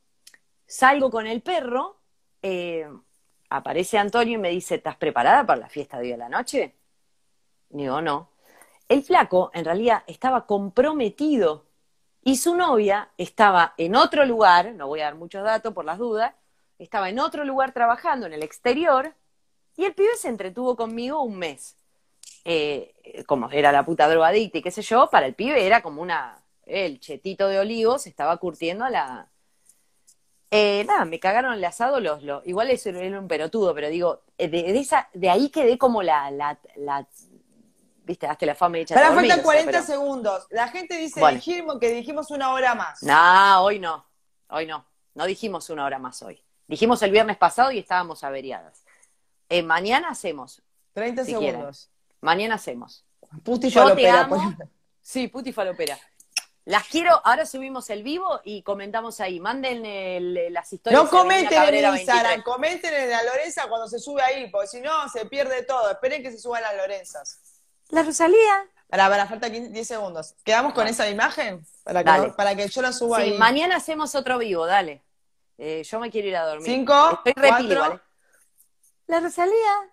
salgo con el perro, aparece Antonio y me dice, ¿estás preparada para la fiesta de hoy a la noche? digo, no. El flaco, en realidad, estaba comprometido y su novia estaba en otro lugar, no voy a dar muchos datos por las dudas, estaba en otro lugar trabajando en el exterior y el pibe se entretuvo conmigo un mes. Eh, como era la puta drogadicta y qué sé yo, para el pibe era como una, el chetito de olivos estaba curtiendo a la, eh, nada, me cagaron el asado los, los igual eso era un pelotudo, pero digo, eh, de, ahí quedé como la, la, la viste, hasta la fama hecha. Ahora faltan 40 segundos. La gente dice que dijimos una hora más. No, hoy no, hoy no. No dijimos una hora más hoy. Dijimos el viernes pasado y estábamos averiadas. Eh, mañana hacemos. 30 segundos. Mañana hacemos. Puti Yo Te Sí, puti las quiero, ahora subimos el vivo y comentamos ahí. Manden las historias. No comenten en comenten en la Lorenza cuando se sube ahí, porque si no se pierde todo. Esperen que se suban las Lorenzas. La Rosalía. Para, para, falta 10 segundos. ¿Quedamos con ah. esa imagen? Para que, para que yo la suba sí, Mañana hacemos otro vivo, dale. Eh, yo me quiero ir a dormir. Cinco, La Rosalía.